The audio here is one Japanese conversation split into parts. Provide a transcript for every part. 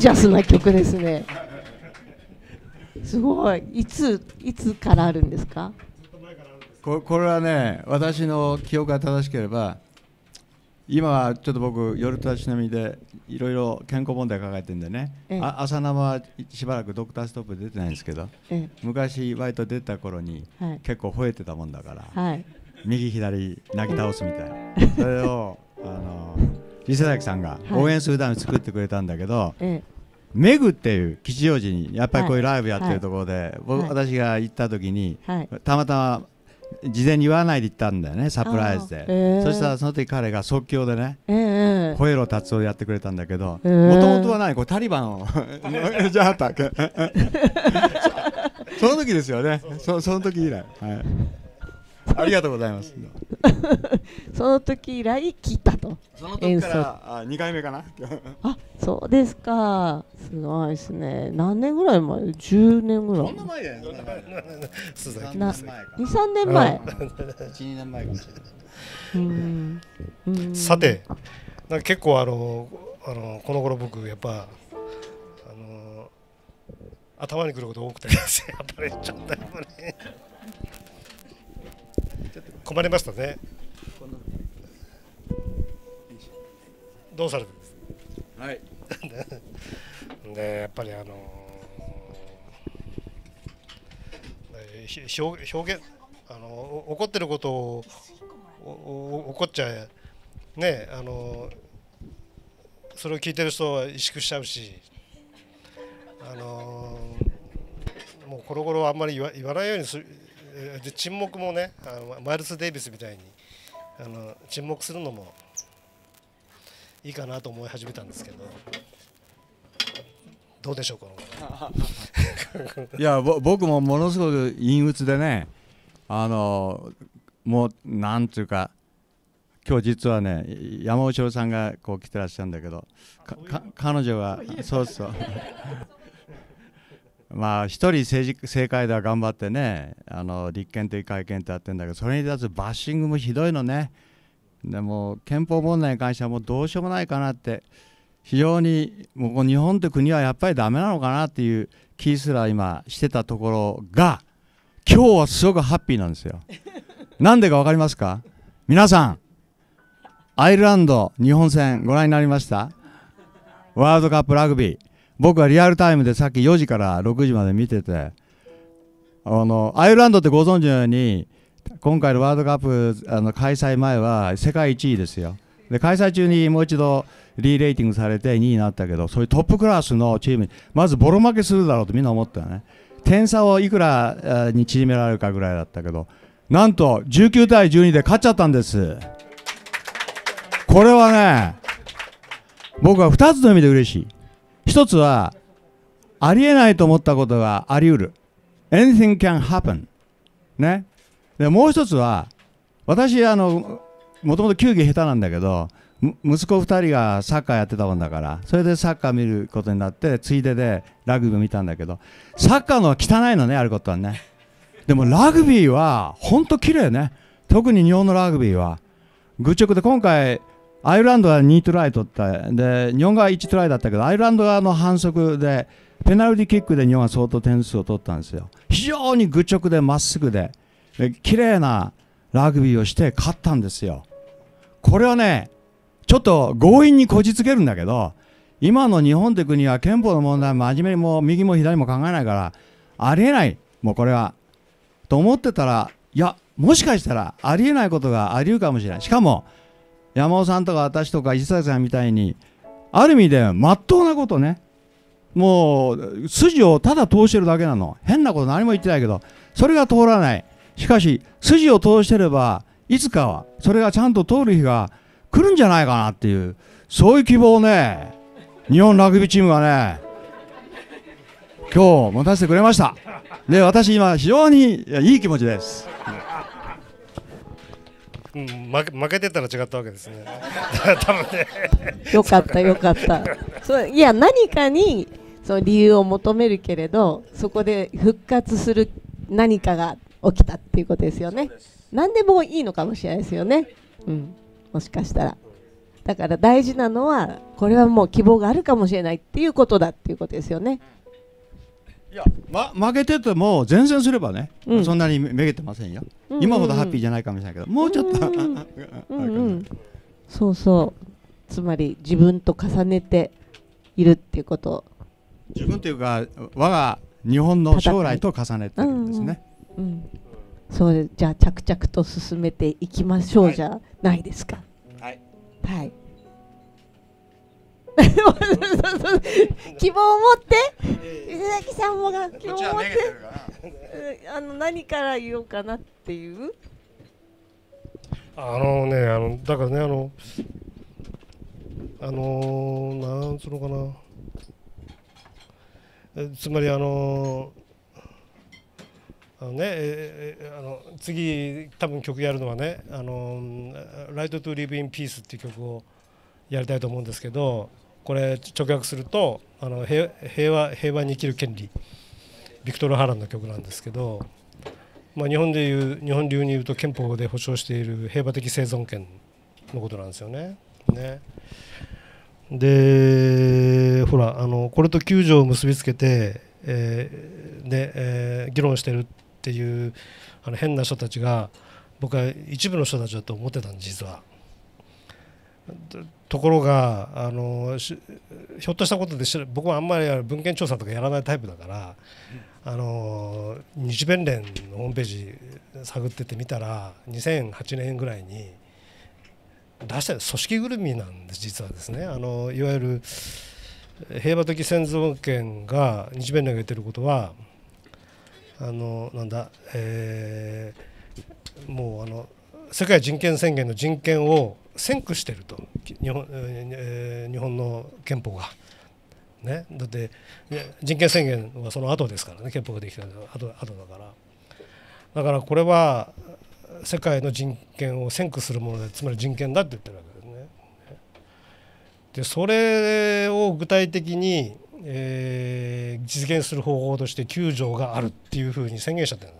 ジャスな曲ですね。すごい。いついつからあるんですか？ここれはね、私の記憶が正しければ、今はちょっと僕夜とちなみでいろいろ健康問題抱えてるんでね、ええ、あ朝生はしばらくドクターストップ出てないんですけど、ええ、昔バイト出た頃に結構吠えてたもんだから、はい、右左なぎ倒すみたいな、それを伊勢崎さんが応援するために作ってくれたんだけど、ええメグっていう吉祥寺にやっぱりこういうライブやってるところで、はい、僕、はい、私が行った時に、はい、たまたま事前に言わないで行ったんだよねサプライズで、えー、そしたらその時彼が即興でね「えー、達夫」やってくれたんだけどもともとは何こうタリバンを じゃあた その時ですよねそその時以来、はい、ありがとうございます。その時以来切ったとその時からあ回目かなあそうですかすごいですね何年ぐらい前十年ぐらいそんな前だよ、ね、二三年前12年前かもしれないさてなんか結構あのあのこの頃僕やっぱ頭にくること多くて やっぱりちょっとやっぱり困りましたねどうされてはい ねやっぱりあのー、表表現あの怒ってることをおお怒っちゃねあのー、それを聞いてる人は萎縮しちゃうしあのー、もうこの頃あんまり言わ言わないようにするで沈黙もねあのマイルス・デイビスみたいにあの沈黙するのもいいかなと思い始めたんですけどどうでしょうこの いや僕もものすごく陰鬱でねあのもうなんていうか今日実はね山内さんがこう来てらっしゃるんだけど彼女はそうそうまあ、一人政治政界では頑張ってねあの立憲という会見ってやってるんだけどそれに対するバッシングもひどいのねでも憲法問題に関してはもうどうしようもないかなって非常にもう日本って国はやっぱりだめなのかなっていう気すら今してたところが今日はすごくハッピーなんですよ。なんでか分かりますか皆さんアイルランド日本戦ご覧になりましたワールドカップラグビー僕はリアルタイムでさっき4時から6時まで見ててあのアイルランドってご存知のように今回のワールドカップあの開催前は世界1位ですよで開催中にもう一度リーレーティングされて2位になったけどそういうトップクラスのチームにまずボロ負けするだろうとみんな思ったよね点差をいくらに縮められるかぐらいだったけどなんと19対12で勝っちゃったんですこれはね僕は2つの意味で嬉しい一つはありえないと思ったことがありうる anything can happen ねでもう一つは私あのもともと球技下手なんだけど息子2人がサッカーやってたもんだからそれでサッカー見ることになってついででラグビー見たんだけどサッカーのは汚いのねあることはねでもラグビーは本当綺麗ね特に日本のラグビーは愚直で今回アイルランドは2トライ取ったで日本が1トライだったけどアイルランド側の反則でペナルティキックで日本は相当点数を取ったんですよ非常に愚直でまっすぐでで綺麗なラグビーをして勝ったんですよこれはねちょっと強引にこじつけるんだけど今の日本って国は憲法の問題真面目にも右も左も考えないからありえないもうこれはと思ってたらいやもしかしたらありえないことがありうるかもしれないしかも山尾さんとか私とか石崎さんみたいにある意味でまっとうなことねもう筋をただ通してるだけなの変なこと何も言ってないけどそれが通らないしかし筋を通してればいつかはそれがちゃんと通る日が来るんじゃないかなっていうそういう希望をね日本ラグビーチームがね今日持たせてくれましたで私今非常にいい気持ちです。うん負け負けてたら違ったわけですね。多分ね。よかったよかった。そういや何かにその理由を求めるけれどそこで復活する何かが起きたっていうことですよね。何でもいいのかもしれないですよね。うん、もしかしたら。だから大事なのはこれはもう希望があるかもしれないっていうことだっていうことですよね。いや、ま、負けてても前線すればね、うん、そんなにめげてませんよ、うんうんうん、今ほどハッピーじゃないかもしれないけどもうちょっと、そうそうつまり自分と重ねているっていうこと自分というか我が日本の将来と重ねてるんですね、うん、うん、そうじゃあ着々と進めていきましょうじゃないですかはい、はい希望を持って勢崎さんもが希望を持ってあの何から言おうかなっていうあのねあのだからねあのあのなんつうのかなつまりあのあのねえあの次多分曲やるのはね「あのライト・トゥ・リブ・イン・ピース」っていう曲をやりたいと思うんですけどこれ直訳するとあの平和平和に生きる権利ビクトル・ハランの曲なんですけど、まあ、日本でいう日本流に言うと憲法で保障している平和的生存権のことなんですよね。ねでほらあのこれと9条を結びつけて、えーでえー、議論してるっていうあの変な人たちが僕は一部の人たちだと思ってたんです実は。ところがあのひょっとしたことで僕はあんまり文献調査とかやらないタイプだから、あの日弁連のホームページ探っててみたら2008年ぐらいに出した組織ぐるみなんです実はですねあのいわゆる平和的先祖権が日弁連が言ってることはあのなんだ、えー、もうあの世界人権宣言の人権を先駆してると日本,、えー、日本の憲法が。ね、だって人権宣言はその後ですからね憲法ができた後後だからだからこれは世界の人権を先駆するものでつまり人権だって言ってるわけですね。でそれを具体的に、えー、実現する方法として9条があるっていうふうに宣言しちゃってる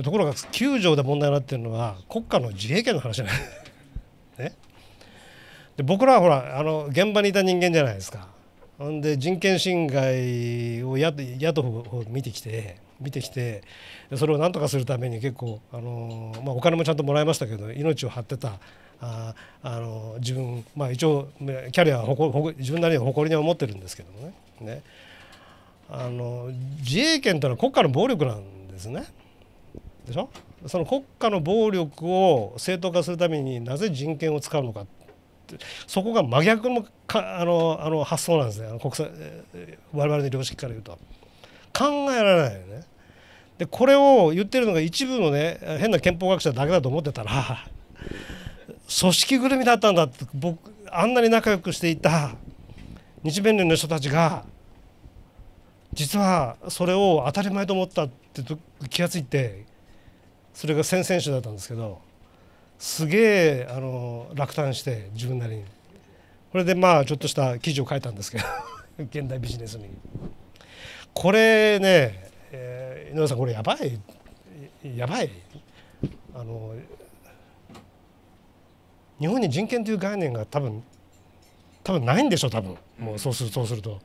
ところが9条で問題になってるのは国家の自衛権の話なん ね、で僕らはほらあの現場にいた人間じゃないですか。ほんで人権侵害を野党を見てきて見てきてそれを何とかするために結構あの、まあ、お金もちゃんともらいましたけど命を張ってたああの自分、まあ、一応キャリアは自分なりに誇りに思ってるんですけどもねねあの自衛権というのは国家の暴力なんですね。でしょその国家の暴力を正当化するためになぜ人権を使うのかってそこが真逆のかあのあの発想なんですねあの国際我々の良識から言うと考えられないよねでこれを言ってるのが一部のね変な憲法学者だけだと思ってたら 組織ぐるみだったんだって僕あんなに仲良くしていた日弁連の人たちが実はそれを当たり前と思ったって気が付いてそれが先々週だったんですけどすげえあの落胆して自分なりにこれでまあちょっとした記事を書いたんですけど 現代ビジネスにこれね、えー、井上さんこれやばいやばいあの日本に人権という概念が多分多分ないんでしょう多分もうそうするとそうすると。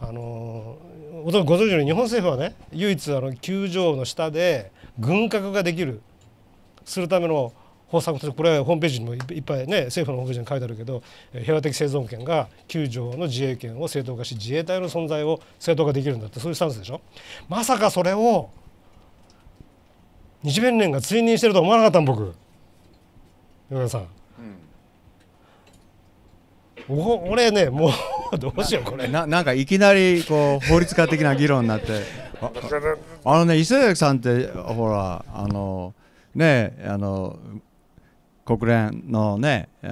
あのご存知のように日本政府はね唯一あの球場の下で軍拡ができるするための方策としてこれはホームページにもいっぱいね政府のホームページに書いてあるけど平和的生存権が9条の自衛権を正当化し自衛隊の存在を正当化できるんだってそういうスタンスでしょまさかそれを日弁連が追認してると思わなかったん僕米田さん、うん、お俺ねもう どうしようこれななんかいきなりこう法律家的な議論になってあのね伊勢崎さんってほらあのねあの国連のね、え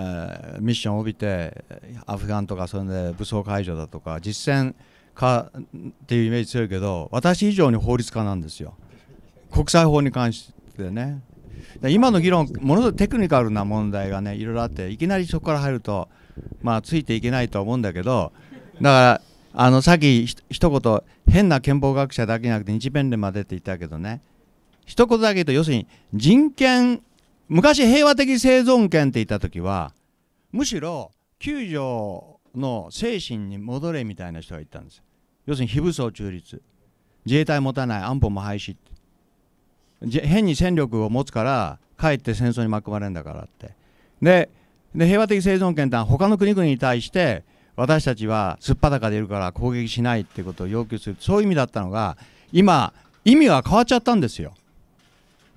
ー、ミッションを帯びてアフガンとかそれで武装解除だとか実践化っていうイメージ強いけど私以上に法律家なんですよ国際法に関してね今の議論ものすごいテクニカルな問題がねいろいろあっていきなりそこから入るとまあついていけないと思うんだけどだからあのさっき一言変な憲法学者だけじゃなくて日弁連までって言ったけどね一言だけ言うと要するに人権昔平和的生存権って言った時はむしろ9条の精神に戻れみたいな人が言ったんです要するに非武装中立自衛隊持たない安保も廃止変に戦力を持つからかえって戦争に巻き込まれるんだからってで平和的生存権って他の国々に対して私たちは素っ裸でいるから攻撃しないってことを要求するそういう意味だったのが今意味が変わっちゃったんですよ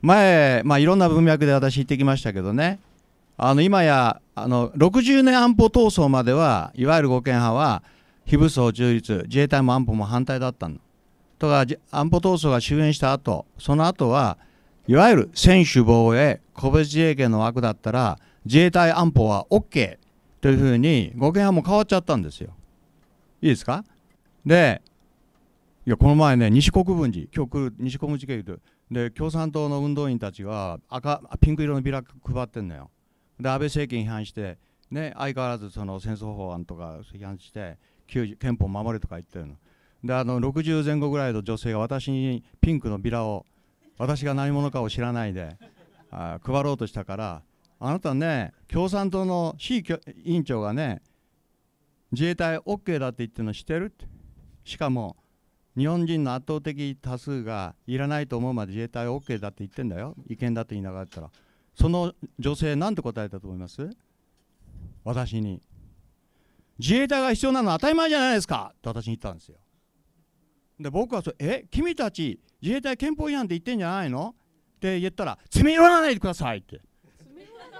前、まあ、いろんな文脈で私言ってきましたけどねあの今やあの60年安保闘争まではいわゆる護憲派は非武装中立自衛隊も安保も反対だったのとか安保闘争が終焉した後その後はいわゆる専守防衛個別自衛権の枠だったら自衛隊安保は OK というふうに語源はもう変わっちゃったんですよ。いいですかでいやこの前ね西国分寺今日来る西国分寺来るで共産党の運動員たちが赤ピンク色のビラ配ってんのよ。で安倍政権批判して、ね、相変わらずその戦争法案とか批判して憲法守れとか言ってるの。であの60前後ぐらいの女性が私にピンクのビラを私が何者かを知らないであ配ろうとしたからあなたね共産党の市委員長がね自衛隊 OK だって言ってるの知ってるってしかも日本人の圧倒的多数がいらないと思うまで自衛隊 OK だって言ってんだよ違憲だって言いながらったらその女性なんて答えたと思います私に自衛隊が必要なのは当たり前じゃないですかって私に言ったんですよで僕はそえ君たち自衛隊憲法違反って言ってんじゃないのって言ったら詰め寄らないでくださいっていや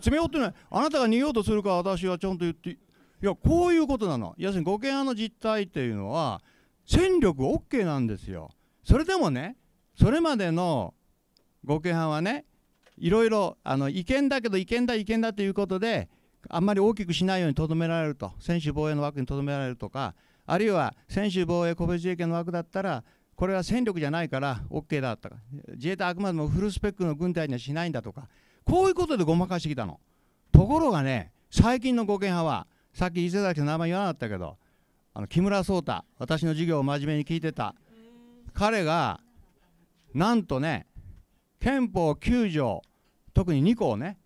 詰め寄ってないあなたが逃げようとするから私はちゃんと言っていやこういうことなの要するに護軒案の実態っていうのは戦力 OK なんですよそれでもねそれまでの五軒案はねいろいろあの違憲だけど違憲だ違憲だということであんまり大きくしないようにとどめられると専守防衛の枠にとどめられるとかあるいは専守防衛個別自衛権の枠だったらこれは戦力じゃないから OK だったか自衛隊あくまでもフルスペックの軍隊にはしないんだとかこういうことでごまかしてきたのところがね最近の護憲派はさっき伊勢崎さん名前言わなかったけどあの木村壮太私の授業を真面目に聞いてた彼がなんとね憲法9条特に2項ね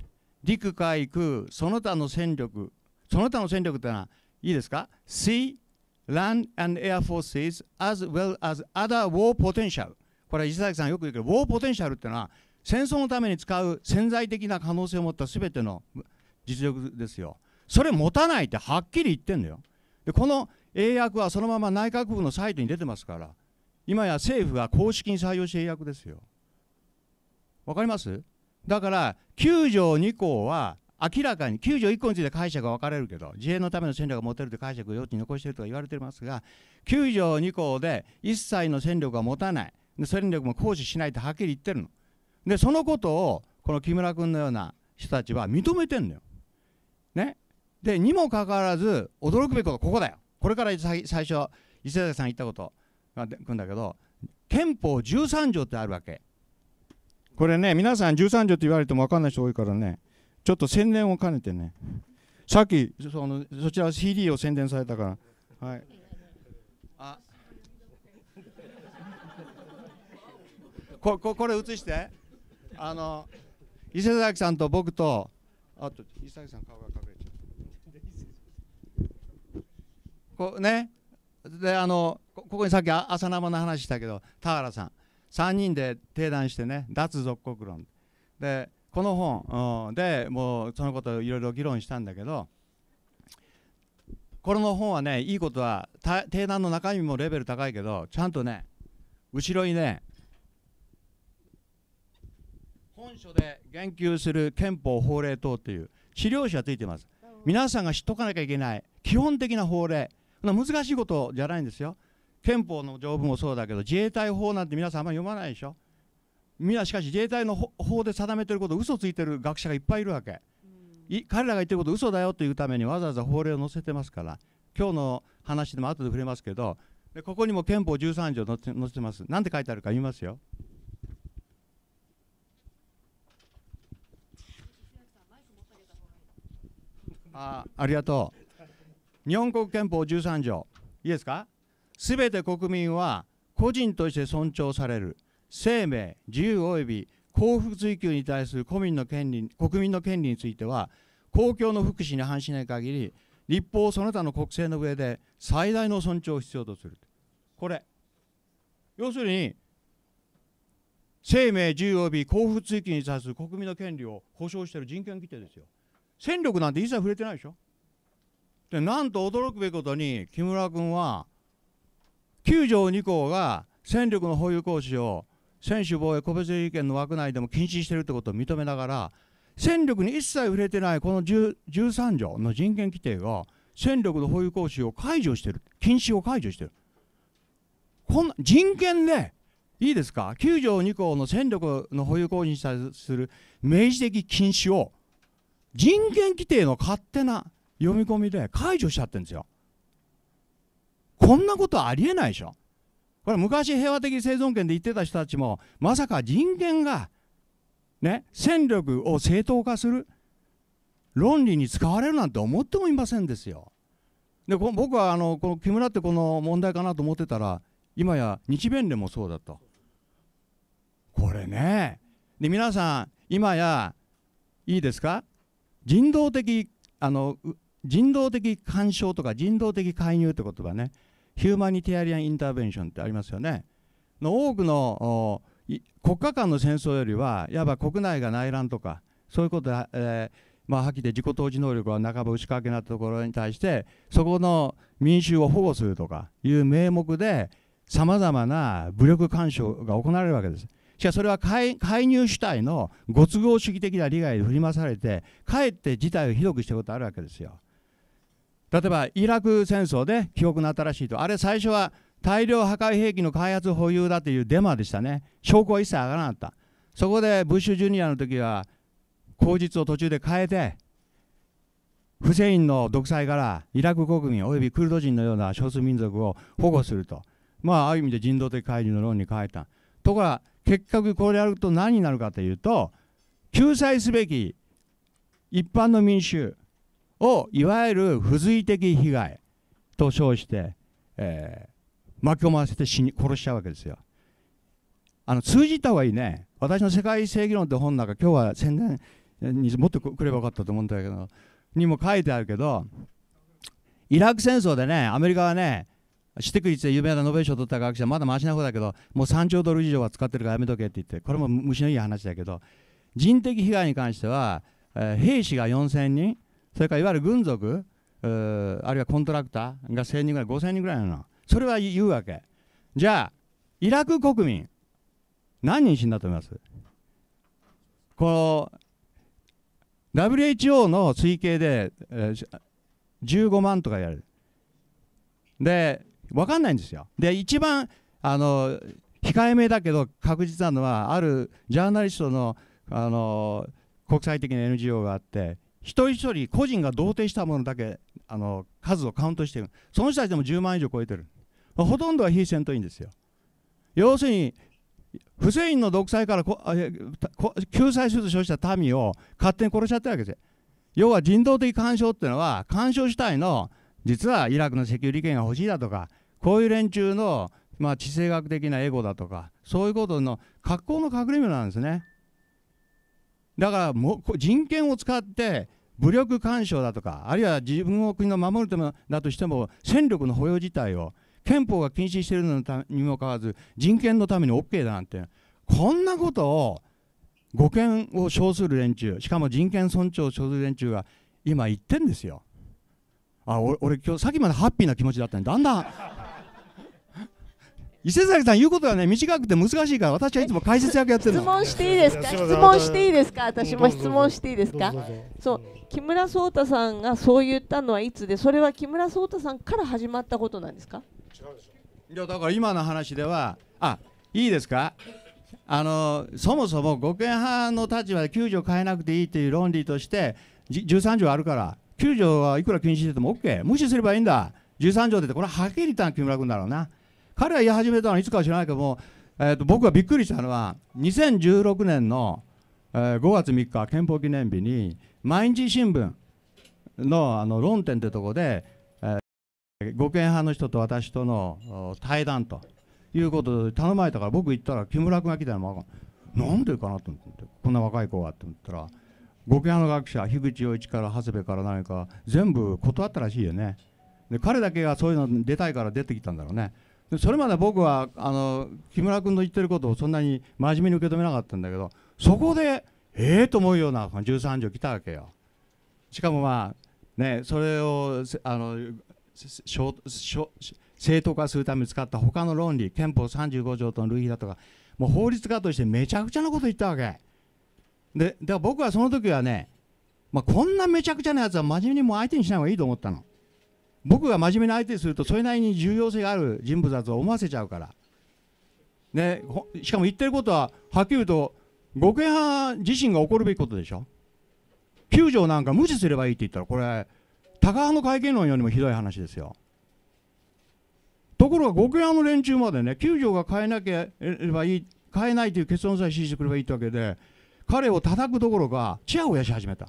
陸海空その他の戦力その他の戦力ってのはいいですか ?Sea, Land and Air Forces as well as other war potential これは勢崎さんよく言うけど war potential ってのは戦争のために使う潜在的な可能性を持ったすべての実力ですよ。それ持たないってはっきり言ってんだよ。でこの英訳はそのまま内閣府のサイトに出てますから、今や政府が公式に採用して英訳ですよ。わかりますだから9条2項は明らかに9条1項について解釈が分かれるけど自衛のための戦力が持てるという解釈を余地に残しているとか言われていますが9条2項で一切の戦力は持たない戦力も行使しないとはっきり言ってるのでそのことをこの木村君のような人たちは認めてんのよ。ね、でにもかかわらず驚くべきことここだよこれから最初伊勢崎さん言ったことがでくんだけど憲法13条ってあるわけこれね皆さん13条って言われても分かんない人多いからねちょっと宣伝を兼ねてねさっきそのそちら CD を宣伝されたからはいあ ここれ映して。あの伊勢崎さんと僕とあと伊勢崎さん顔が隠れちゃうこねであのここにさっき朝生の話したけど田原さん3人で提談してね脱属国論でこの本、うん、でもうそのことをいろいろ議論したんだけどこれの本はねいいことは提談の中身もレベル高いけどちゃんとね後ろにね本書で言及する憲法法令等という資料誌がついてます。皆さんが知っとかなきゃいけない基本的な法令。難しいことじゃないんですよ。憲法の条文もそうだけど、自衛隊法なんて皆さんあんまり読まないでしょ。みんなしかし自衛隊の法で定めてること嘘ついてる学者がいっぱいいるわけ。彼らが言ってること嘘だよというためにわざわざ法令を載せてますから、今日の話でも後で触れますけど、でここにも憲法13条載せてます。なんて書いてあるか言いますよ。あありがとう日本国憲法13条いいですかすべて国民は個人として尊重される生命自由及び幸福追求に対する国民の権利国民の権利については公共の福祉に反しない限り立法その他の国政の上で最大の尊重を必要とするこれ要するに生命自由及び幸福追求に対する国民の権利を保障している人権規定ですよ。戦力なんて一切触れてないでしょでなんと驚くべきことに木村君は9条2項が戦力の保有行使を専守防衛個別意見の枠内でも禁止しているということを認めながら戦力に一切触れてないこの13条の人権規定が戦力の保有行使を解除している禁止を解除しているこんな人権でいいですか9条2項の戦力の保有行使に対する明示的禁止を人権規定の勝手な読み込みで解除しちゃってるんですよ。こんなことありえないでしょ。これ昔平和的生存権で言ってた人たちもまさか人権がね戦力を正当化する論理に使われるなんて思ってもいませんですよ。で僕はあのこの木村ってこの問題かなと思ってたら今や日弁連もそうだと。これねで皆さん今やいいですか人道的あの人道的干渉とか人道的介入って言葉ねヒューマニティアリアン・インターベンションってありますよねの多くの国家間の戦争よりはいわば国内が内乱とかそういうことで、えー、まあ、はっきり言って自己統治能力は半ば打ち掛けなったところに対してそこの民衆を保護するとかいう名目でさまざまな武力干渉が行われるわけです。しかしそれは介入主体のご都合主義的な利害で振り回されてかえって事態をひどくしたことあるわけですよ。例えばイラク戦争で記憶の新しいとあれ最初は大量破壊兵器の開発保有だというデマでしたね証拠は一切上がらなかったそこでブッシュジュニアの時は口実を途中で変えてフセインの独裁からイラク国民およびクルド人のような少数民族を保護するとまあある意味で人道的介入の論に変えたところが結局これやると何になるかというと救済すべき一般の民衆をいわゆる付随的被害と称して、えー、巻き込ませて死に殺しちゃうわけですよ。あの通じた方がいいね。私の「世界正義論」って本なんか今日は宣伝にもっとくればよかったと思うんだけどにも書いてあるけどイラク戦争でねアメリカはねシテク率で有名なノーベル賞を取った学者まだマシな方だけどもう3兆ドル以上は使ってるからやめとけって言ってこれも虫のいい話だけど人的被害に関しては、えー、兵士が4000人それからいわゆる軍属あるいはコントラクターが1000人ぐらい5000人ぐらいなのそれは言うわけじゃあイラク国民何人死んだと思いますこの WHO の推計で、えー、15万とかやるで分かんないんですよ。で一番あの控えめだけど確実なのはあるジャーナリストのあの国際的な NGO があって一人一人個人が同定したものだけあの数をカウントしているその人たちでも10万以上超えてるほとんどは非戦闘員ですよ要するにフセインの独裁から救済すると称した民を勝手に殺しちゃってるわけですよ要は人道的干渉っていうのは干渉主体の実はイラクの石油利権が欲しいだとかこういう連中の、まあ、地政学的なエゴだとかそういうことの格好の隠れ身なんですねだからも人権を使って武力干渉だとかあるいは自分を国の守るためだとしても戦力の保有自体を憲法が禁止しているのにもかかわらず人権のために OK だなんてこんなことを護憲を称する連中しかも人権尊重を称する連中が今言ってんですよ。あ俺今日さっきまでハッピーな気持ちだったのにだんだん伊勢崎さん言うことはね短くて難しいから私はいつも解説役やってる質問していいですか質問していいですか私も質問していいですかそう木村壮太さんがそう言ったのはいつでそれは木村壮太さんから始まったことなんですかいやだから今の話ではあいいですかあのそもそも護憲派の立場で助を変えなくていいという論理として13条あるから救条はいくら禁止してても OK 無視すればいいんだ13条でこれはっきり言ったの木村君だろうな彼が言い始めたのはいつかは知らないけども、えー、と僕がびっくりしたのは2016年の、えー、5月3日憲法記念日に毎日新聞のあの論点というところで、えー、護憲派の人と私との対談ということで頼まれたから僕行ったら木村君が来たのもなんでかなと思ってこんな若い子はと思ったら護憲派の学者樋口洋一から長谷部から何か全部断ったらしいよねで彼だけがそういうの出たいから出てきたんだろうねそれまで僕はあの木村君の言ってることをそんなに真面目に受け止めなかったんだけどそこでええー、と思うような13条来たわけよ。しかもまあねそれをあの正当化するために使った他の論理憲法35条との類比だとかもう法律家としてめちゃくちゃなこと言ったわけ。でだから僕はその時はね、まあ、こんなめちゃくちゃなやつは真面目にも相手にしない方がいいと思ったの。僕が真面目な相手にするとそれなりに重要性がある人物だと思わせちゃうから、ね、しかも言ってることははっきり言うと極右派自身が起こるべきことでしょ救条なんか無視すればいいって言ったらこれ高派の会見論よりもひどい話ですよところが極派の連中までね救条が変えなければいい変えないという結論さえ指示してくればいいってわけで彼を叩くどころかチヤホヤし始めた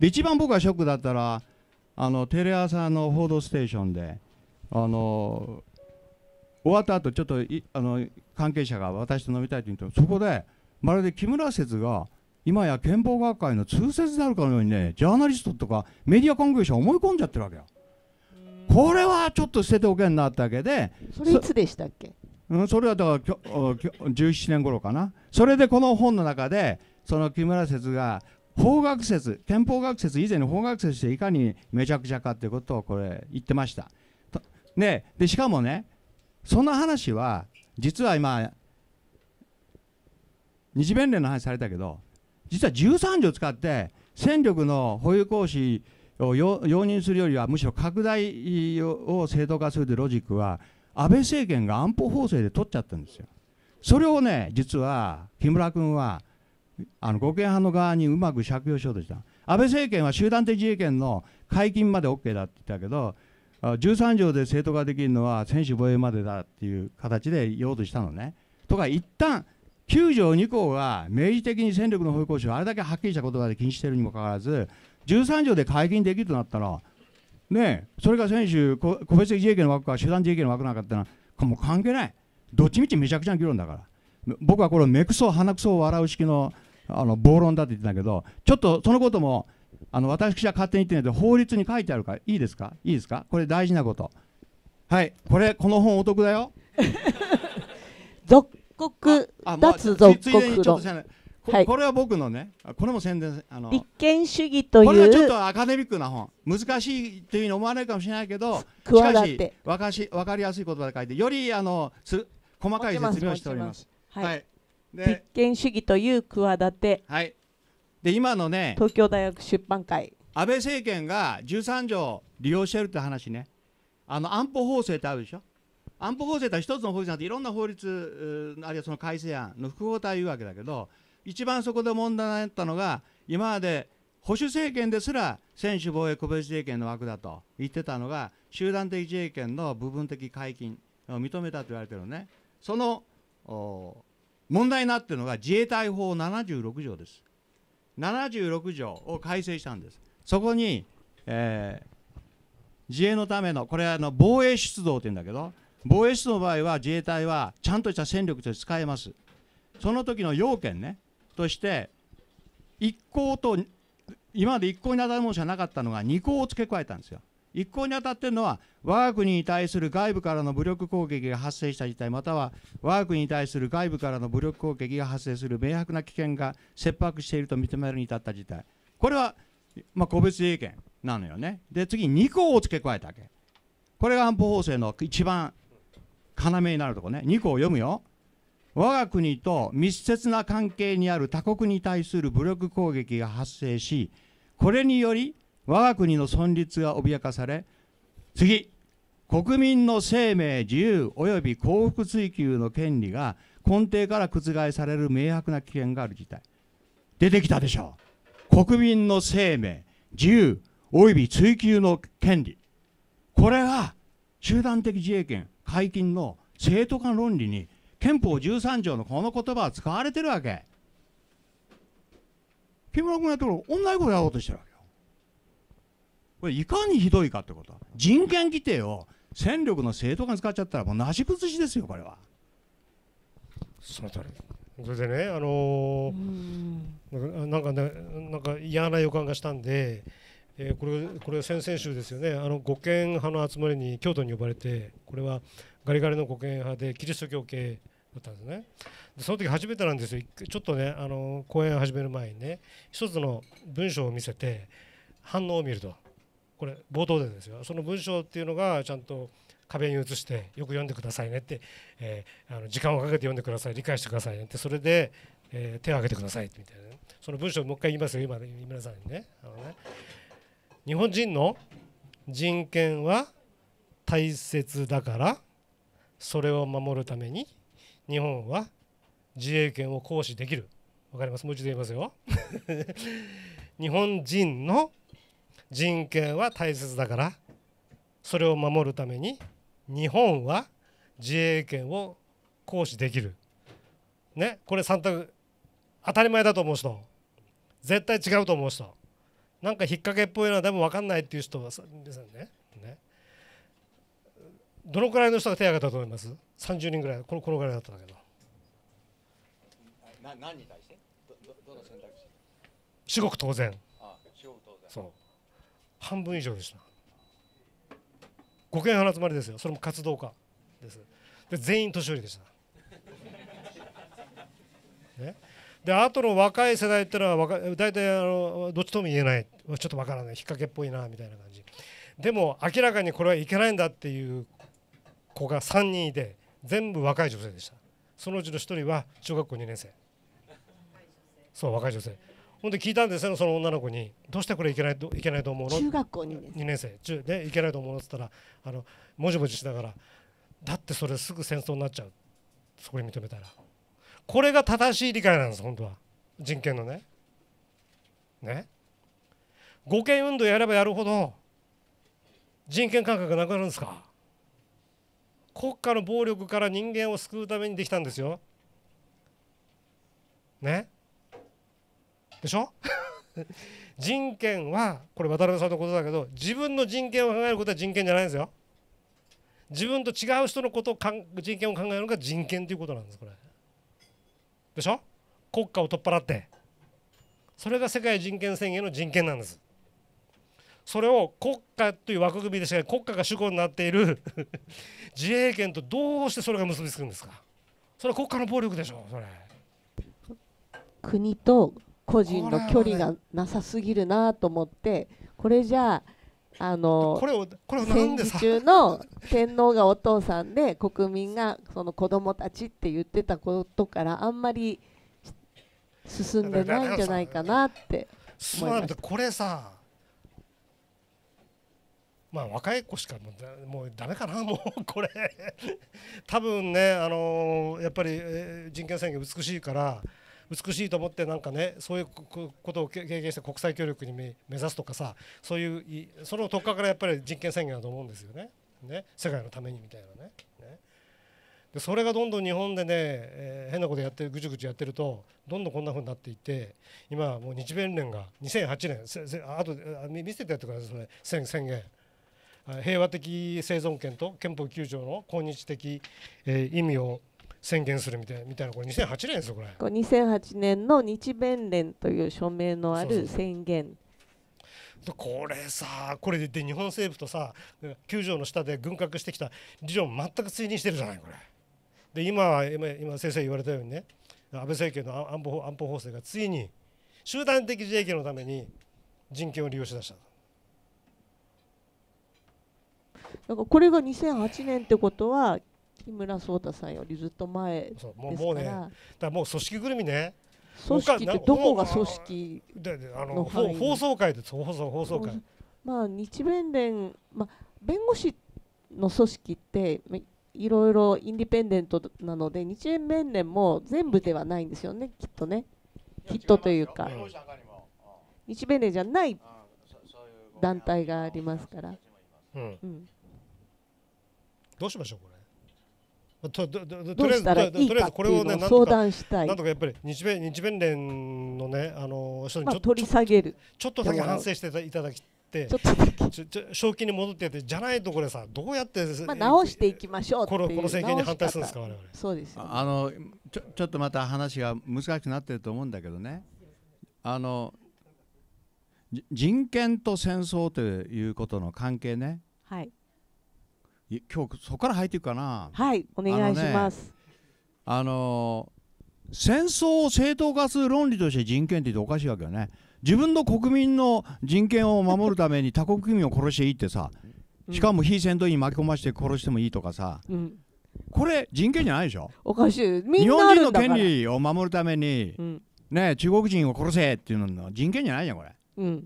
で一番僕がショックだったらあのテレ朝の「報道ステーションで」あの終わった後ちょっとあの関係者が私と飲みたいと言うとそこでまるで木村説が今や憲法学会の通説であるかのようにねジャーナリストとかメディア関係者思い込んじゃってるわけよ。これはちょっと捨てておけんなったわけでそれいつでしたっけうん、それはだからきょきょ17年頃かなそれでこの本の中でその木村説が法学説憲法学説以前に法学説していかにめちゃくちゃかということをこれ言ってました。ね、でしかもねその話は実は今日弁連の話されたけど実は13条使って戦力の保有行使を容認するよりはむしろ拡大を正当化するというロジックは安倍政権が安保法制で取っちゃったんですよ。それをね実は木村君はあの極右派の側にうまく借用しようとした安倍政権は集団的自衛権の解禁まで OK だって言ったけど13条で正当化できるのは専守防衛までだっていう形で言おうとしたのね。とか一旦9条2項が明示的に戦力の保有行使をあれだけはっきりした言葉で禁止しているにもかかわらず13条で解禁できるとなったらねそれが専守個別的自衛権の枠か集団自衛権の枠なのかってのはもう関係ないどっちみちめちゃくちゃな議論だから僕はこれ目くそ鼻くそを笑う式のあの暴論だって言ってたけどちょっとそのこともあの私は勝手に言ってないで法律に書いてあるからいいですかいいですかこれ大事なことはいこれこの本お得だよ属国 脱属国論はい、これは僕のね、これも宣伝あの立憲主義というこれはちょっとアカデミックな本難しいというふうに思われるかもしれないけどしかし分かし分かりやすい言葉で書いてよりあのす細かい説明をしております。はい、はい、立憲主義という企て、はい、で今のね東京大学出版会安倍政権が13条利用してるって話ねあの安保法制ってあるでしょ安保法制って一つの法律なんていろんな法律あるいはその改正案の複合体いうわけだけど一番そこで問題になったのが今まで保守政権ですら専守防衛個別自衛権の枠だと言ってたのが集団的自衛権の部分的解禁を認めたと言われてるのねその問題になっているのが自衛隊法76条です。76条を改正したんです。そこに、えー、自衛のための、これはあの防衛出動というんだけど、防衛出動の場合は自衛隊はちゃんとした戦力として使えます。その時の要件ね、として、1項と、今まで1項に当たるものじゃなかったのが2項を付け加えたんですよ。一向に当たっているのは我が国に対する外部からの武力攻撃が発生した事態または我が国に対する外部からの武力攻撃が発生する明白な危険が切迫していると認めるに至った事態これは、まあ、個別意見なのよねで次に2項を付け加えたわけこれが安保法制の一番要になるとこね2項を読むよ我が国と密接な関係にある他国に対する武力攻撃が発生しこれにより我が国の存立が脅かされ次国民の生命自由及び幸福追求の権利が根底から覆される明白な危険がある事態出てきたでしょう国民の生命自由及び追求の権利これが集団的自衛権解禁の正当化論理に憲法13条のこの言葉は使われてるわけ木村君やってる同じことやろうとしてるわけこれいかにひどいかってこと人権規定を戦力の正当化使っちゃったらもうなし崩しですよこれはその通りそれでねあのー、なんかねなんか嫌な予感がしたんで、えー、これこれ先々週ですよねあの五軒派の集まりに京都に呼ばれてこれはガリガリの五軒派でキリスト教系だったんですねでその時初めてなんですよちょっとねあの講演を始める前にね一つの文章を見せて反応を見ると。これ冒頭でですよその文章っていうのがちゃんと壁に移してよく読んでくださいねって、えー、あの時間をかけて読んでください理解してくださいねってそれで、えー、手を挙げてくださいみたいな、その文章をもう一回言いますよ今皆さんにねあのね日本人の人権は大切だからそれを守るために日本は自衛権を行使できるわかりますもう一度言いますよ 日本人の人権は大切だからそれを守るために日本は自衛権を行使できる、ね、これ3択当たり前だと思う人絶対違うと思う人なんか引っ掛けっぽいなでも分かんないっていう人は皆ねねどのくらいの人が手を挙げたと思います30人ぐらいこのこのぐらいだったんだけどな何に対してどどの選択肢至極当然そう半分以上でした5件半集まりですよそれも活動家ですで全員年寄りでした ねであとの若い世代ってのは大体あのどっちとも言えないちょっとわからない引っ掛けっぽいなみたいな感じでも明らかにこれはいけないんだっていう子が3人いて全部若い女性でしたそのうちの1人は小学校2年生そう若い女性ほんで聞いたんですよその女の子に「どうしてこれいけないいけないと思うの?」中学校 2, 2年生中でいけないと思うのっつったらあのもじもじしながら「だってそれすぐ戦争になっちゃう」そこに認めたらこれが正しい理解なんです本当は人権のねね護憲運動やればやるほど人権感覚がなくなるんですか国家の暴力から人間を救うためにできたんですよねでしょ人権はこれ渡辺さんのことだけど自分の人権を考えることは人権じゃないんですよ自分と違う人のことをかん人権を考えるのが人権ということなんですこれでしょ国家を取っ払ってそれが世界人権宣言の人権なんですそれを国家という枠組みでしか国家が主語になっている自衛権とどうしてそれが結びつくんですかそれは国家の暴力でしょそれ国と個人の距離がなさすぎるなと思ってこれじゃああの戦時中の天皇がお父さんで国民がその子供たちって言ってたことからあんまり進んでないんじゃないかなってそうなんだこれさまあ若い子しかもうだめかなもうこれ 多分ねあのー、やっぱり人権宣言美しいから美しいと思ってなんかねそういうことを経験して国際協力に目指すとかさそういうその特化からやっぱり人権宣言だと思うんですよねね世界のためにみたいなね。ねでそれがどんどん日本でね、え変なことやってぐちぐちやってるとどんどんこんなふうになっていって今もう日弁連が2008年せせあと見せてやってくださいそれ宣宣言。平和的生存権と憲法9条の抗日的、え意味を宣言するみたいみたいなこれ2008年ですよこれこれ2008年の日弁連という署名のある宣言これさこれで日本政府とさ9条の下で軍拡してきた理論全く追認してるじゃないこれで今は今今先生言われたようにね安倍政権の安保安保法制がついに集団的自衛権のために人権を利用しだしたなんかこれが2008年ってことは木村壮太さんよりずっと前ですからもうもうねだからもう組織ぐるみね組織ってどこが組織の放送会です放送放送会まあ日弁連まあ弁護士の組織っていろいろインディペンデントなので日弁弁連も全部ではないんですよねきっとねきっとというか、日弁連じゃない団体がありますから、うん、うん、どうしましょうととととりあえずとりあえずこれをね相談したいなんとかやっぱり日米日弁連のねあの人にちょ,、まあ、取り下げるちょっとだけ反省していただきっちょっとだけ賞金に戻っててじゃないとこれさどうやって、まあ、直していきましょうこのこの政権に反対するんですか我々そうです、ね、あのちょちょっとまた話が難しくなってると思うんだけどねあの人権と戦争ということの関係ね、はい、今日そこから入っていくかなはいお願いしますあの、ね、戦争を正当化する論理として人権って言っておかしいわけよね自分の国民の人権を守るために他国民を殺していいってさ、うん、しかも非戦闘員に巻き込まして殺してもいいとかさ、うん、これ人権じゃないでしょおかしい日本人の権利を守るために、うん、ね中国人を殺せっていうの人権じゃないじゃんこれ、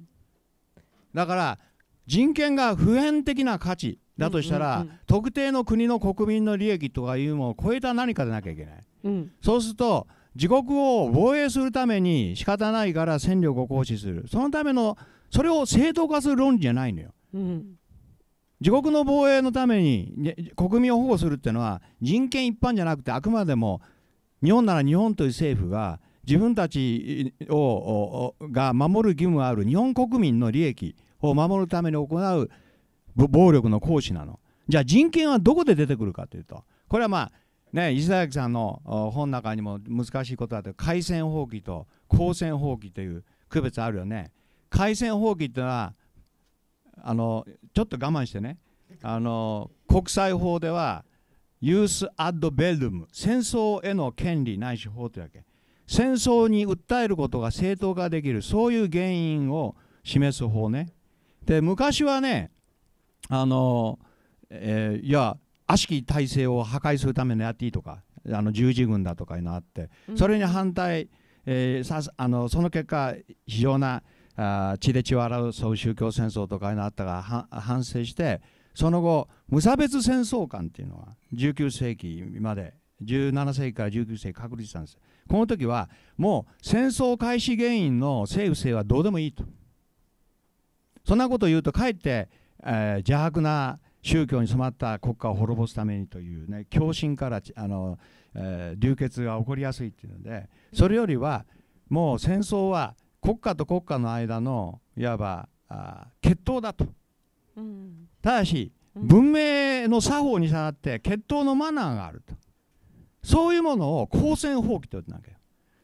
だから人権が普遍的な価値だとしたら、うんうんうん、特定の国の国民の利益とかいうのを超えた何かでなきゃいけない、うん、そうすると自国を防衛するために仕方ないから戦力を行使するそのためのそれを正当化する論理じゃないのよ、うん、自国の防衛のために国民を保護するっていうのは人権一般じゃなくてあくまでも日本なら日本という政府が自分たちをが守る義務がある日本国民の利益を守るために行う暴力の行使なの。じゃあ人権はどこで出てくるかというと、これはまあ、ね、石崎さんの本の中にも難しいことだって海戦放棄と公戦放棄という区別あるよね。海戦放棄ってのはあのちょっと我慢してねあの国際法ではユース・アッド・ベルム戦争への権利ないし法というわけ戦争に訴えることが正当化できるそういう原因を示す法ねで昔はねあの、えー、いや悪しき体制を破壊するためのやっていいとかあの十字軍だとかいうのあって、それに反対、えー、さあのその結果非常なあ血で血を争う宗教戦争とかいうのあったが反省してその後無差別戦争観っていうのは19世紀まで17世紀から19世紀確立したんですこの時はもう戦争開始原因の政府性はどうでもいいとそんなことを言うとかえってえー、邪悪な宗教に染まった国家を滅ぼすためにというね狂信からあの、えー、流血が起こりやすいっていうのでそれよりはもう戦争は国家と国家の間のいわばあ決闘だと、うん、ただし、うん、文明の作法に従って決闘のマナーがあるとそういうものを公戦放棄と言ってなきゃ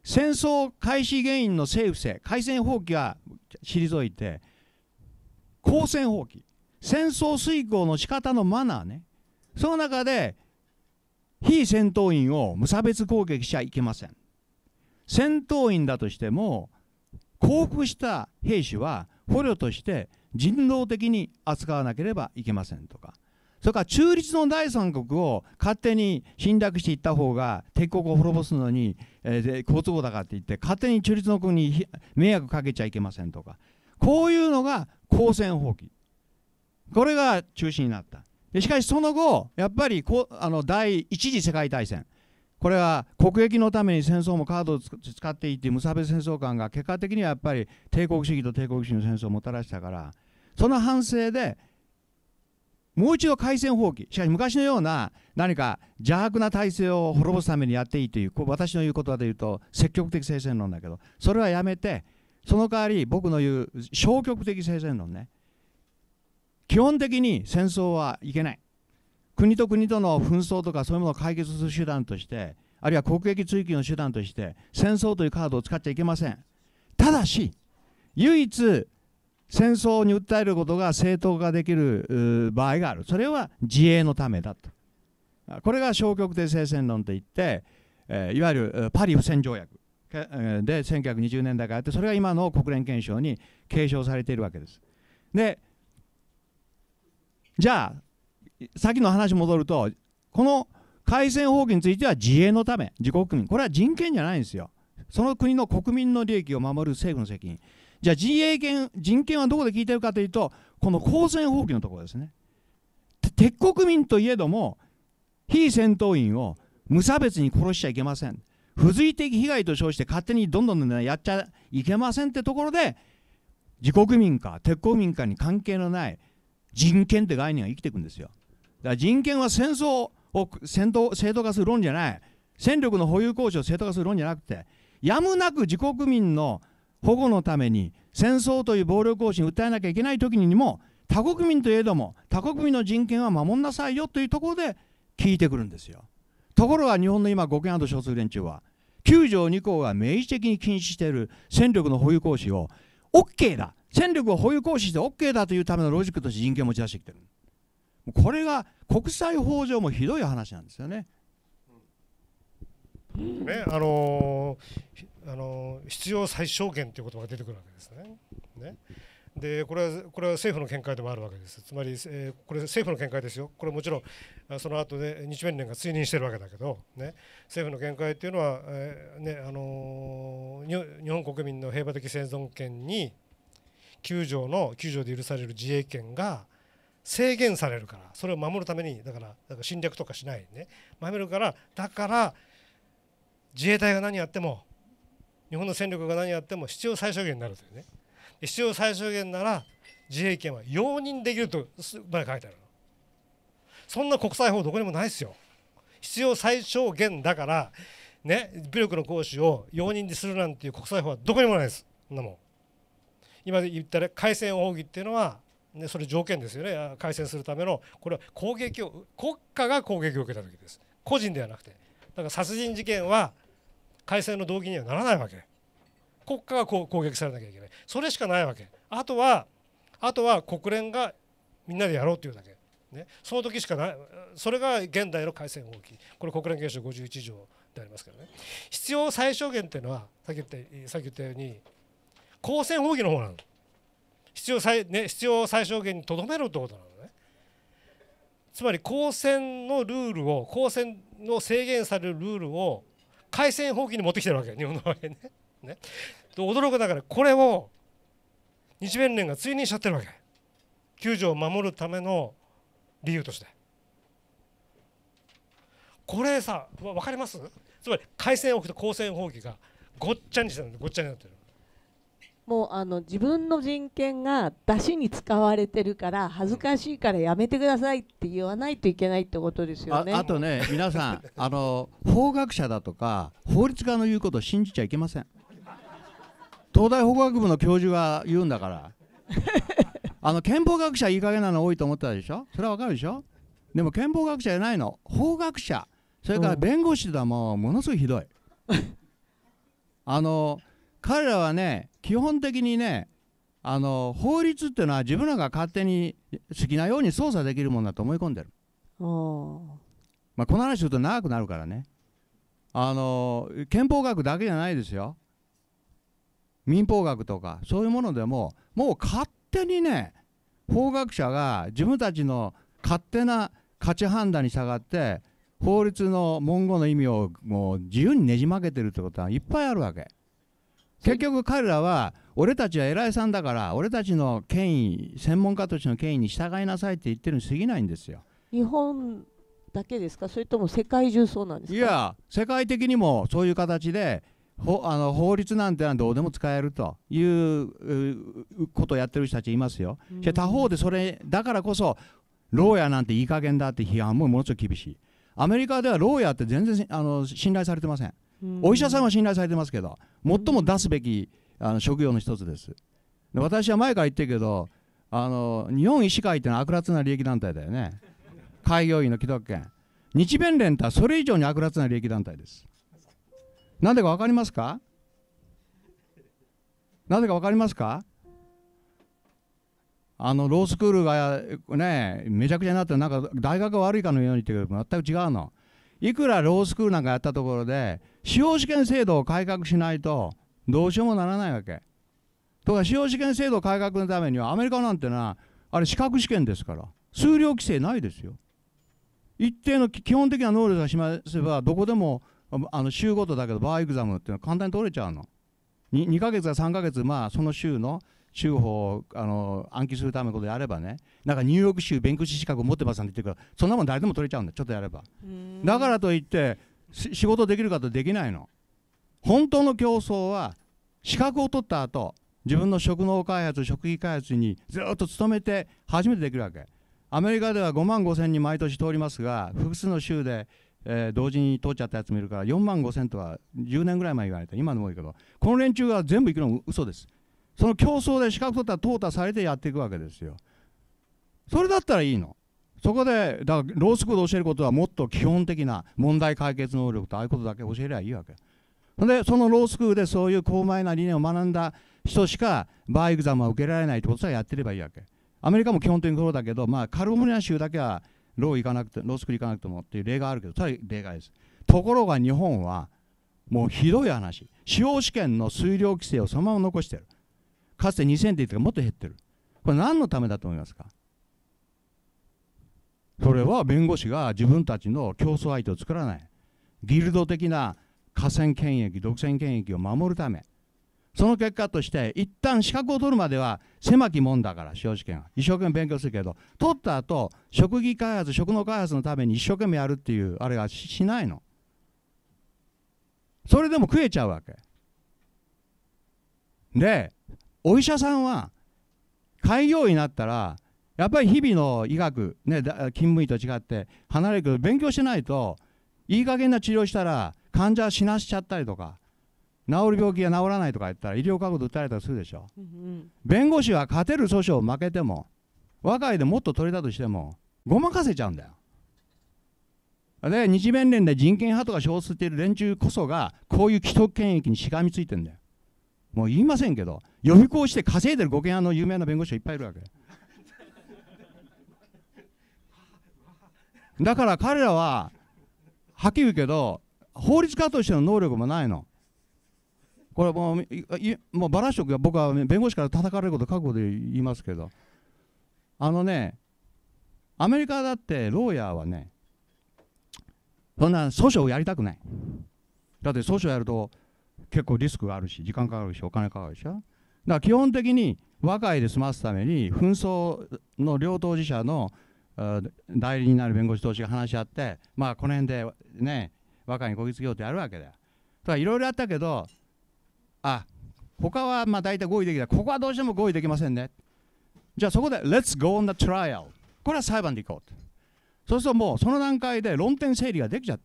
戦争開始原因の政府性開戦放棄は退いて公戦放棄戦争遂行の仕方のマナーねその中で非戦闘員を無差別攻撃しちゃいけません戦闘員だとしても降伏した兵士は捕虜として人道的に扱わなければいけませんとかそれから中立の第三国を勝手に侵略していった方が敵国を滅ぼすのに、え好都合だからって言って勝手に中立の国に迷惑かけちゃいけませんとかこういうのが公選放棄これが中心になったでしかしその後やっぱりこあの第一次世界大戦これは国益のために戦争もカードを使っていって無差別戦争観が結果的にはやっぱり帝国主義と帝国主義の戦争をもたらしたからその反省でもう一度開戦放棄しかし昔のような何か邪悪な体制を滅ぼすためにやっていいという私の言う言葉で言うと積極的聖戦論だけどそれはやめてその代わり僕の言う消極的聖戦論ね基本的に戦争はいけない国と国との紛争とかそういうものを解決する手段としてあるいは国益追求の手段として戦争というカードを使っちゃいけませんただし唯一戦争に訴えることが正当化できる場合があるそれは自衛のためだとこれが消極的聖戦論といって、えー、いわゆるパリ不戦条約で1920年代からあってそれが今の国連憲章に継承されているわけですでじゃあ、さっきの話戻ると、この改選法規については自衛のため、自国民、これは人権じゃないんですよ。その国の国民の利益を守る政府の責任。じゃあ自衛権、人権はどこで聞いてるかというと、この公選法規のところですね。鉄国民といえども、非戦闘員を無差別に殺しちゃいけません。付随的被害と称して勝手にどんどんやっちゃいけませんってところで、自国民か鉄国民かに関係のない人権って概念が生きていくんですよ。だから人権は戦争を戦闘正当化する論じゃない、戦力の保有行使を正当化する論じゃなくて、やむなく自国民の保護のために戦争という暴力行使に訴えなきゃいけない時にも、他国民といえども、他国民の人権は守んなさいよというところで聞いてくるんですよ。ところが日本の今、護憲派と少数連中は、9条2項が明示的に禁止している戦力の保有行使を OK だ戦力を保有行使して OK だというためのロジックとして人権を持ち出してきてるこれが国際法上もひどい話なんですよね。ねあのー、あのー、必要最小限という言葉が出てくるわけですね。ねでこれはこれは政府の見解でもあるわけです、つまり、えー、これ政府の見解ですよ、これもちろんその後で日弁連が追認してるわけだけど、ね、政府の見解というのは、えー、ねあの日本国民の平和的生存権に9条の9条で許される自衛権が制限されるからそれを守るためにだからだから侵略とかしないね守るからだから自衛隊が何やっても日本の戦力が何やっても必要最小限になるというね必要最小限なら自衛権は容認できるとまで書いてあるそんな国際法どこにもないですよ必要最小限だからね武力の行使を容認にするなんていう国際法はどこにもないですそんなもん今言ったね開戦奥義っていうのは、ね、それ条件ですよね開戦するためのこれは攻撃を国家が攻撃を受けた時です個人ではなくてだから殺人事件は開戦の動機にはならないわけ国家が攻撃されなきゃいけないそれしかないわけあとはあとは国連がみんなでやろうっていうだけ、ね、その時しかないそれが現代の改正法規これ国連憲章51条でありますけどね必要最小限っていうのはさっき言ったさっき言ったように公選放棄の方なの必要最,、ね、必要最小限にとどめろってことなのねつまり公選のルールを公選の制限されるルールを改選放棄に持ってきてるわけ日本の場合ねね驚くだからこれを日弁連が追認しちゃってるわけ救条を守るための理由としてこれさ分かりますつまり改選放棄と公選放棄がごっちゃにしてるごっちゃになってるもうあの自分の人権が出しに使われてるから恥ずかしいからやめてくださいって言わないといけないってことですよね。あとね皆さん あの法学者だとか法律家の言うことを信じちゃいけません。東大法学部の教授が言うんだから あの憲法学者いい加減なの多いと思ったでしょそれはわかるでしょでも憲法学者じゃないの法学者それから弁護士だも、うん、ものすごいひどい。あの彼らはね基本的にねあの法律っていうのは自分らが勝手に好きなように操作できるものだと思い込んでる。まあ、この話すると長くなるからねあの憲法学だけじゃないですよ民法学とかそういうものでももう勝手にね法学者が自分たちの勝手な価値判断に従って法律の文言の意味をもう自由にねじ曲げてるってことはいっぱいあるわけ。結局彼らは俺たちは偉いさんだから俺たちの権威専門家としての権威に従いなさいって言ってるに過ぎないんですよ。日本だけですかそれとも世界中そうなんですかいや世界的にもそういう形でほあの法律なんてどうでも使えるということをやってる人たちいますよ。他方でそれだからこそ牢屋なんていい加減だって批判もものすごく厳しい。アメリカでは牢屋って全然あの信頼されてません。お医者さんは信頼されてますけど最も出すべきあの職業の一つですで私は前から言ってるけどあの日本医師会ってのは悪辣な利益団体だよね開業医の既得権日弁連とはそれ以上に悪辣な利益団体ですなんでか分かりますかなんでか分かりますかあのロースクールがねめちゃくちゃになってなんか大学が悪いかのようにって全く違うのいくらロースクールなんかやったところで司法試験制度を改革しないとどうしようもならないわけ。とか司法試験制度改革のためにはアメリカなんてのはあれ資格試験ですから数量規制ないですよ。一定の基本的な能力が示せばどこでもあの週ごとだけどバーエグザムっていうのは簡単に取れちゃうの。2, 2ヶ月か3ヶ月まあその週の州法をあの暗記するためのことであればねなんかニューヨーク州弁護士資格を持ってますなんて言ってるからそんなもん誰でも取れちゃうんだちょっとやればだからといって仕事できるかとできないの本当の競争は資格を取った後自分の職能開発食費開発にずっと勤めて初めてできるわけアメリカでは5万5千人毎年通りますが複数の州でえー、同時に通っちゃったやつもいるから4万5千とは10年ぐらい前言われた今でもいいけどこの連中が全部行くの嘘ですその競争で資格取ったら淘汰されてやっていくわけですよ。それだったらいいの。そこでだからロースクールで教えることはもっと基本的な問題解決能力とああいうことだけ教えればいいわけ。でそのロースクールでそういう高邁な理念を学んだ人しかバーエグザムは受けられないってことさえやってればいいわけ。アメリカも基本的にそうだけど、まあ、カルフォルニア州だけはロー行かなくてロースクール行かなくてもっていう例があるけどそれは例外です。ところが日本はもうひどい話司法試験の数量規制をそのまま残してる。かつて2000って言ったらもっと減ってるこれ何のためだと思いますかそれは弁護士が自分たちの競争相手を作らないギルド的な河川権益独占権益を守るためその結果として一旦資格を取るまでは狭きもんだから司法試験は一生懸命勉強するけど取った後職技開発職能開発のために一生懸命やるっていうあれはしないのそれでも食えちゃうわけでお医者さんは開業医になったらやっぱり日々の医学、ね、勤務医と違って離れるけど勉強しないといい加減な治療したら患者は死なしちゃったりとか治る病気が治らないとか言ったら医療過去で訴えたりするでしょ、うん弁護士は勝てる訴訟を負けても和解でもっと取れたとしてもごまかせちゃうんだよで日弁連で人権派とか数している連中こそがこういう既得権益にしがみついてんだよもう言いませんけど予備校して稼いでるご件屋の有名な弁護士がいっぱいいるわけ だから彼らははっきり言うけど法律家としての能力もないのこれもうもうバラしとく僕は弁護士から叩かれること覚悟で言いますけどあのねアメリカだってローヤーはねそんな訴訟をやりたくないだって訴訟やると結構リスクがあるし時間かかるしお金かかるでしょだから基本的に和解で済ますために紛争の両当事者の代理になる弁護士同士が話し合ってまあこの辺でね和解にこぎつけようとやるわけだよだからいろいろあったけどあ他はまあ大体合意できたここはどうしても合意できませんねじゃあそこで Let's go on the trial これは裁判でいこうとそうするともうその段階で論点整理ができちゃった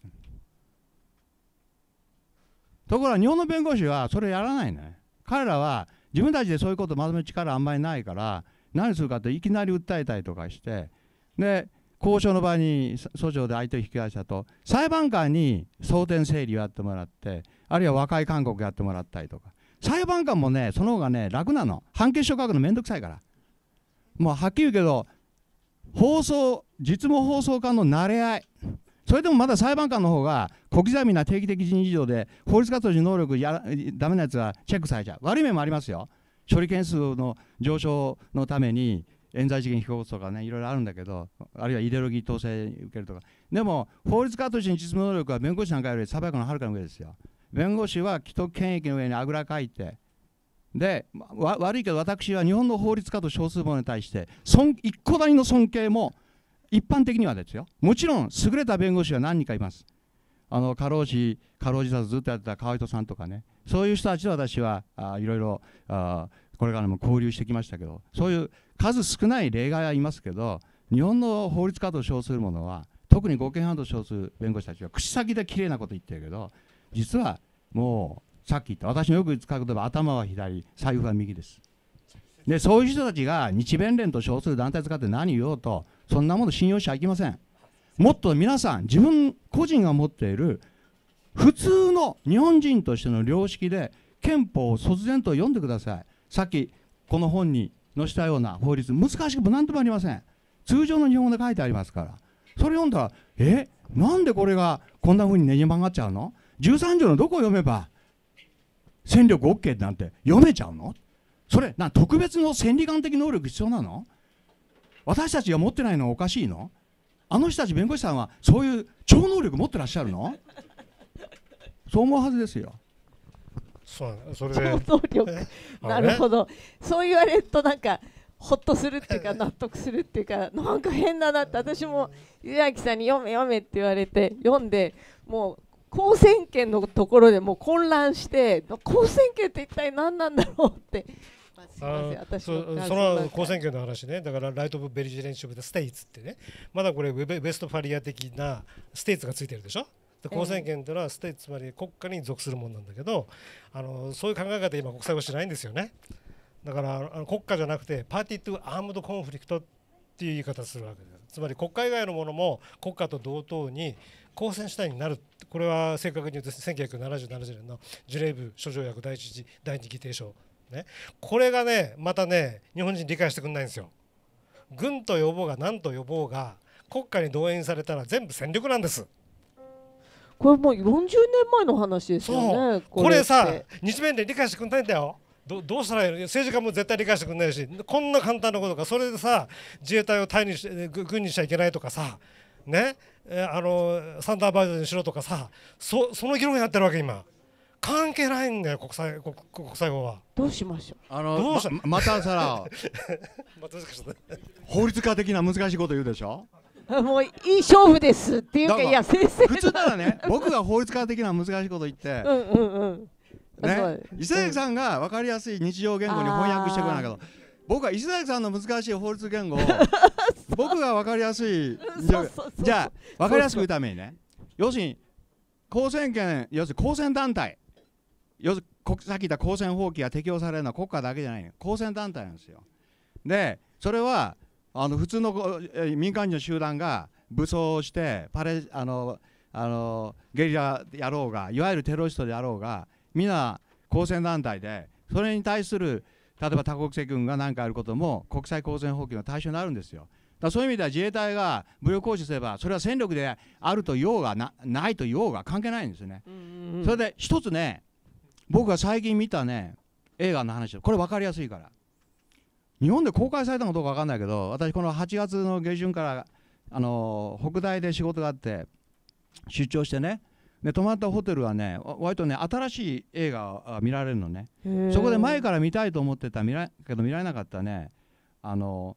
ところが日本の弁護士はそれやらないね彼らは自分たちでそういうことをまとめる力あんまりないから何するかっていきなり訴えたりとかしてで交渉の場に訴訟で相手を引き返したと裁判官に争点整理をやってもらってあるいは和解勧告やってもらったりとか裁判官もねその方がね楽なの判決書書くの面倒くさいからもうはっきり言うけど放送実務放送家の慣れ合いそれでもまだ裁判官の方が小刻みな定期的人事異で法律活動時能力やダメなやつがチェックされちゃう悪い面もありますよ処理件数の上昇のために冤罪事件引き起こすとかねいろいろあるんだけどあるいはイデオロギー統制受けるとかでも法律家としての実務能力は弁護士なんかより裁判官のはるかの上ですよ弁護士は既得権益の上にあぐらかいてで悪いけど私は日本の法律家と少数者に対して尊一個りの尊敬も一般的にはですよもちろん優れた弁護士は何人かいますあの過労死過労自殺ずっとやってた川人さんとかねそういう人たちと私はいろいろこれからも交流してきましたけどそういう数少ない例外はいますけど日本の法律家と称するものは特に合憲犯と称する弁護士たちは口先で綺麗なこと言ってるけど実はもうさっき言った私のよく使う言葉頭は左財布は右です。でそういう人たちが日弁連と称する団体使って何言おうとそんなもの信用しちゃいけませんもっと皆さん自分個人が持っている普通の日本人としての良識で憲法を卒然と読んでくださいさっきこの本に載せたような法律難しくも何ともありません通常の日本語で書いてありますからそれ読んだらえなんでこれがこんなふうにねじ曲がっちゃうの13条のどこを読めば戦力 OK なんて読めちゃうのそれな特別の千里眼的能力必要なの私たちが持ってないのはおかしいのあの人たち弁護士さんはそういう超能力持ってらっしゃるのそう思うはずですよ。そうそれで超能力 なるほど、そう言われるとなんかほっとするっていうか納得するっていうかなんか変だなって私も湯崎さんに読め読めって言われて読んでもう公選権のところでも混乱して公選権って一体何なんだろうって私その好選挙の話ねだからライト・オブ・ベリジレンシブ・ステイツってねまだこれウェストファリア的なステイツがついてるでしょ公選権というのはステイツつまり国家に属するものなんだけどあのそういう考え方今国際はしないんですよねだからあの国家じゃなくてパーティー・トゥ・アームド・コンフリクトっていう言い方するわけですつまり国家以外のものも国家と同等に公選主体になるこれは正確に言うと1977年のジュレーブ諸条約第1次第2議定書ね、これがねまたね日本人理解してくれないんですよ。軍と呼ぼうが何と呼ぼうが国家に動員されたら全部戦力なんです。これもう40年前の話ですよね。これさ日米で理解してくれないんだよ。どどうしたらいいの政治家も絶対理解してくれないしこんな簡単なことかそれでさ自衛隊を隊にし軍にしちゃいけないとかさねあのサンダーバードにしろとかさそその議論になってるわけ今。関係ないんだよ国際国国際法はどうしましょうあのどうしたままたさら またし法律家的な難しいこと言うでしょもういい勝負ですっていうかいや先生普通ならね僕が法律家的な難しいこと言ってうんうんうんね、伊勢崎さんが分かりやすい日常言語に翻訳してくれないけど僕は伊勢崎さんの難しい法律言語を 僕が分かりやすいじゃあ分かりやすく言うためにね要するに公選権要するに公選団体要するにさっき言った公選法規が適用されるのは国家だけじゃない公選団体なんですよ。でそれはあの普通の民間人の集団が武装してパレあのあのゲリラやろうがいわゆるテロリストであろうがみんな公選団体でそれに対する例えば多国籍軍が何かあることも国際公選法規の対象になるんですよ。だそういう意味では自衛隊が武力行使すればそれは戦力であると言おうがなないと言おうが関係ないんですよね。それで一つね僕が最近見たね映画の話これ分かりやすいから日本で公開されたのかどうか分かんないけど私この8月の下旬からあの北大で仕事があって出張してねで泊まったホテルはね割とね新しい映画が見られるのねそこで前から見たいと思ってた見らけど見られなかったねあの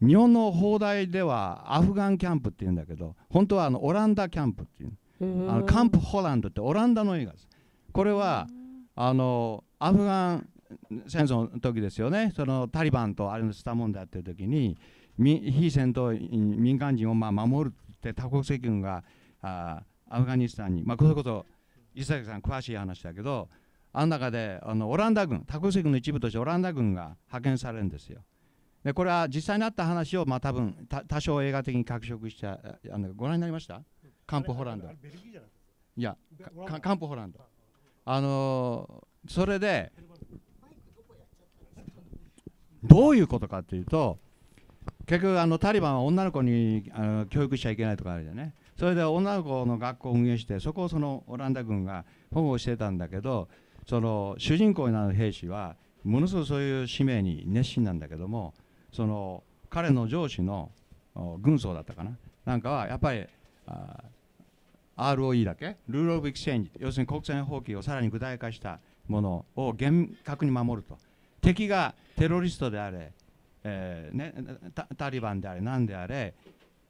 日本の砲台ではアフガンキャンプっていうんだけど本当はあのオランダキャンプっていうあのカンプ・ホランドってオランダの映画ですこれはあのアフガン戦争の時ですよねそのタリバンとあれのスタモンでやってる時に非戦闘員民間人をまあ守るって多国籍軍があアフガニスタンに、まあ、これこそ伊崎さん詳しい話だけどあの中であのオランダ軍多国籍軍の一部としてオランダ軍が派遣されるんですよ。でこれは実際にあった話をまあ多分た多少映画的に脚色したあのご覧になりましたカンプホランド。いやカンプホランド。あのそれでどういうことかっていうと結局あのタリバンは女の子にあの教育しちゃいけないとかあるじゃねそれで女の子の学校を運営してそこをそのオランダ軍が保護してたんだけどその主人公になる兵士はものすごくそういう使命に熱心なんだけどもその彼の上司の軍曹だったかななんかはやっぱり ROE だけ、ルール・オブ・エクスチェンジ、要するに国際法規をさらに具体化したものを厳格に守ると。敵がテロリストであれ、えーね、タリバンであれ、何であれ、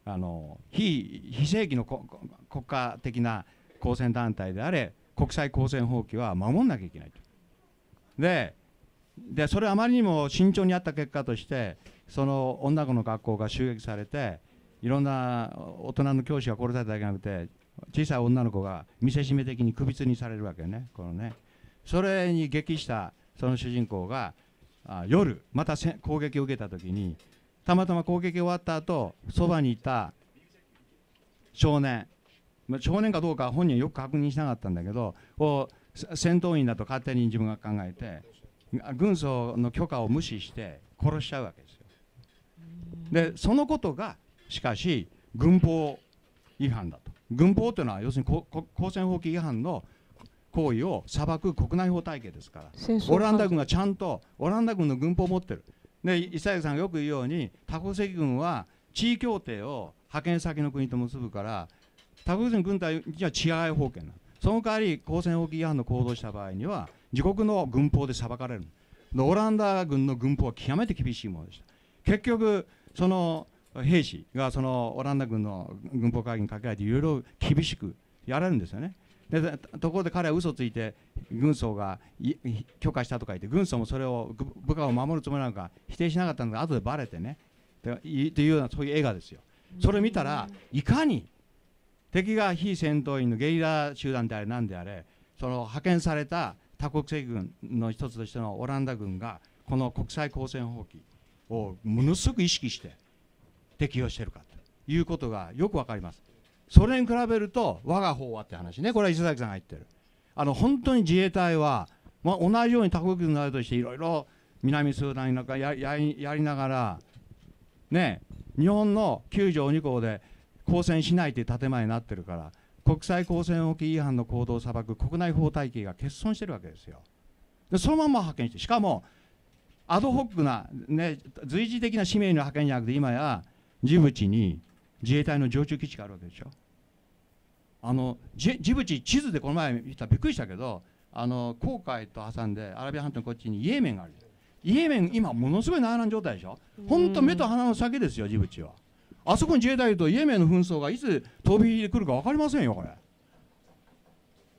あの非非正規の国家的な公選団体であれ、国際公選法規は守んなきゃいけないと。ででそれあまりにも慎重にあった結果としてその女の子の学校が襲撃されていろんな大人の教師が殺されただけじゃなくて小さい女の子が見せしめ的に首吊りにされるわけねこのねそれに激したその主人公があ夜また攻撃を受けた時にたまたま攻撃終わった後そばにいた少年少年かどうか本人はよく確認しなかったんだけど戦闘員だと勝手に自分が考えて軍曹の許可を無視して殺しちゃうわけですよ。でそのことがしかし軍法違反だと軍法というのは要するに公選法規違反の行為を裁く国内法体系ですからオランダ軍がちゃんとオランダ軍の軍法を持ってるで伊佐さんがよく言うように多国籍軍は地位協定を派遣先の国と結ぶから多国籍軍隊には治安法権その代わり公選法規違反の行動した場合には自国の軍法で裁かれるオランダ軍の軍法は極めて厳しいものでした結局その兵士がそのオランダ軍の軍法会議にかけられていろいろ厳しくやられるんですよね。でところで彼は嘘ついて軍曹が許可したとか言って軍曹もそれを部下を守るつもりなのか否定しなかったのが後でばれてねというようなそういう映画ですよ。それ見たらいかに敵が非戦闘員のゲリラ集団であれ何であれその派遣された多国籍軍の一つとしてのオランダ軍がこの国際交戦放棄をものすごく意識して。適用してるかということがよく分かります。それに比べると我が方はって話ねこれは石崎さんが言ってるあの本当に自衛隊は、まあ、同じように他国軍なるとしていろいろ南スーダンなんかやややりながらね日本の9条2項で交戦しないという建前になってるから国際交戦沖違反の行動を裁く国内法体系が欠損してるわけですよでそのまま派遣してしかもアドホックな、ね、随時的な使命の派遣じゃなくて今やジブチに自衛隊の常駐基地があるわけでしょ。あのジブチ地図でこの前見たびっくりしたけどあの航海と挟んでアラビア半島のこっちにイエメンがあるイエメン今ものすごい内乱状態でしょ本当目と鼻の先ですよジブチはあそこに自衛隊いるとイエメンの紛争がいつ飛び火で来るか分かりませんよこれ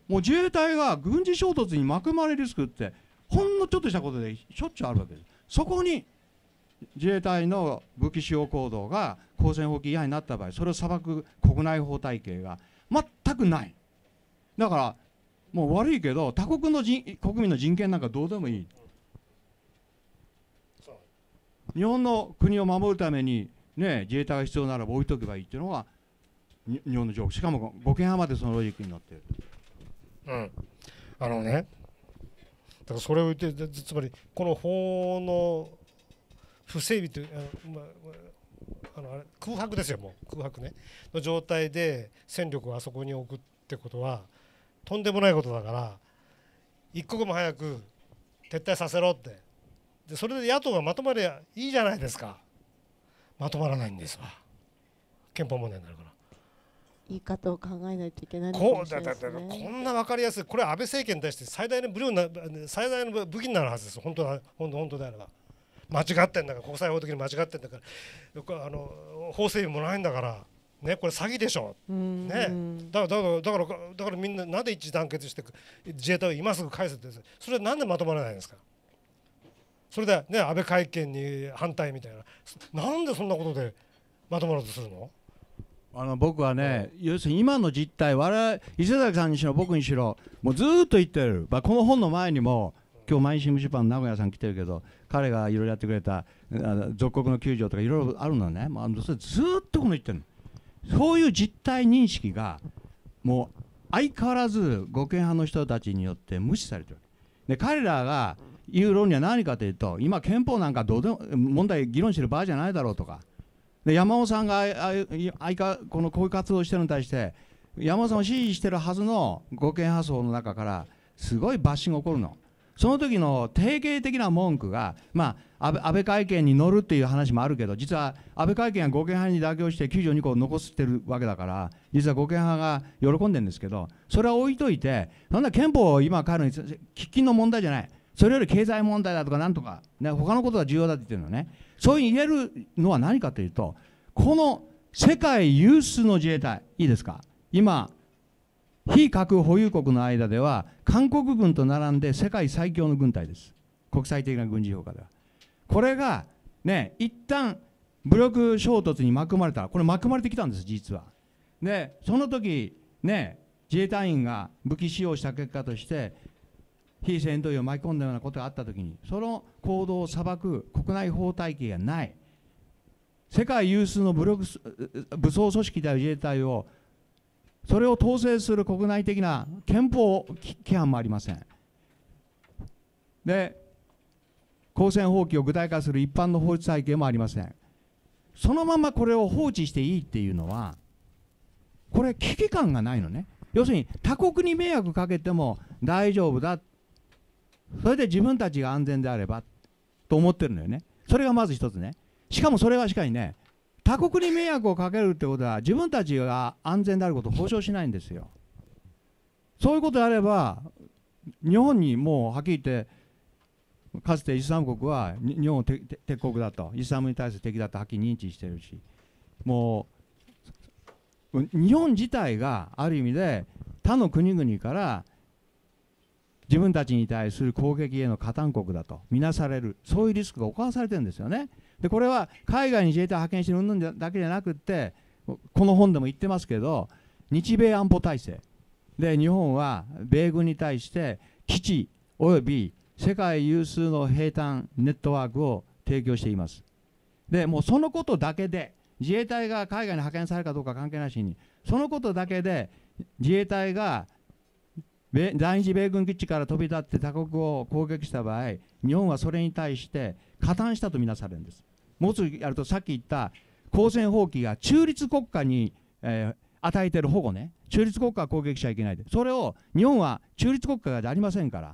もう自衛隊が軍事衝突に巻くまれるリスクってほんのちょっとしたことでしょっちゅうあるわけですそこに自衛隊の武器使用行動が公選法規違反になった場合それを裁く国内法体系が全くないだからもう悪いけど他国の人国民の人権なんかどうでもいい日本の国を守るために、ね、自衛隊が必要ならば置いとけばいいっていうのが日本の情報しかも5件浜までそのロジックになっている。うん、あのねだからそれを言ってつまりこの法の不整備というあのあれ空白ですよもう空白ねの状態で戦力をあそこに置くってことはとんでもないことだから一刻も早く撤退させろってでそれで野党がまとまりゃいいじゃないですかまとまらないんですわ憲法問題になるから。言い方を考えないといけないのかもね、こんな分かりやすいこれ安倍政権に対して最大の武力な最大の武器になるはずです本当だ本当本当であれば。間違ってんだから国際法的に間違ってんだからよくあの法整備もないんだから。ね、これ詐欺でしょ、ね、だからだからだからだからみんななんで一致団結して自衛隊を今すぐ返せってそれはなんでまとまらないんですかそれで、ね、安倍会見に反対みたいななんでそんなことでまとまろうとするのあの僕はね、要するに今の実態我々伊勢崎さんにしろ僕にしろもうずっと言ってる、まあ、この本の前にも今日毎日新聞出版の名古屋さん来てるけど彼がいろいろやってくれた属国の救助とかいろいろあるのね、まあ、ずっとこの言ってるそういう実態認識がもう相変わらず護憲派の人たちによって無視されてるで彼らが言う論理は何かというと今憲法なんかどうでも問題議論してる場合じゃないだろうとかで山尾さんがあいかこのこういう活動をしてるのに対して山尾さんを支持してるはずの護憲派層の中からすごいバッシング起こるの。その時の定型的な文句が、まあ、安倍安倍会見に乗るっていう話もあるけど実は安倍会見は合憲派に妥協して92個残してるわけだから実は合憲派が喜んでるんですけどそれは置いといてなんだ憲法を今変えるに喫緊の問題じゃないそれより経済問題だとかなんとか、ね、他のことが重要だって言ってるのねそう言えるのは何かというとこの世界有数の自衛隊いいですか今非核保有国の間では韓国軍と並んで世界最強の軍隊です国際的な軍事評価ではこれがね一旦武力衝突に巻き込まれたこれ巻き込まれてきたんです実はでその時ね自衛隊員が武器使用した結果として非戦闘員を巻き込んだようなことがあった時にその行動を裁く国内法体系がない世界有数の武力武装組織である自衛隊をそれを統制する国内的な憲法規範もありません。で、公選放棄を具体化する一般の法律体系もありません。そのままこれを放置していいっていうのは、これ、危機感がないのね。要するに、他国に迷惑かけても大丈夫だ。それで自分たちが安全であればと思ってるのよね。それがまず一つね。しかもそれはしかにね、他国に迷惑をかけるってことは自分たちが安全であることを保証しないんですよ。そういうことであれば日本にもうはっきり言ってかつてイスラム国は日本を敵国だとイスラムに対する敵だとはっきり認知してるしもう日本自体がある意味で他の国々から自分たちに対する攻撃への加担国だと見なされるそういうリスクが犯されてるんですよね。でこれは海外に自衛隊派遣してるだけじゃなくてこの本でも言ってますけど日米安保体制で日本は米軍に対して基地および世界有数の兵站ネットワークを提供していますでもうそのことだけで自衛隊が海外に派遣されるかどうか関係なしにそのことだけで自衛隊が在日米軍基地から飛び立って他国を攻撃した場合日本はそれに対して加担したとみなされるんですもつやるとさっき言った公選法規が中立国家に、えー、与えてる保護ね中立国家は攻撃しちゃいけないでそれを日本は中立国家でありませんから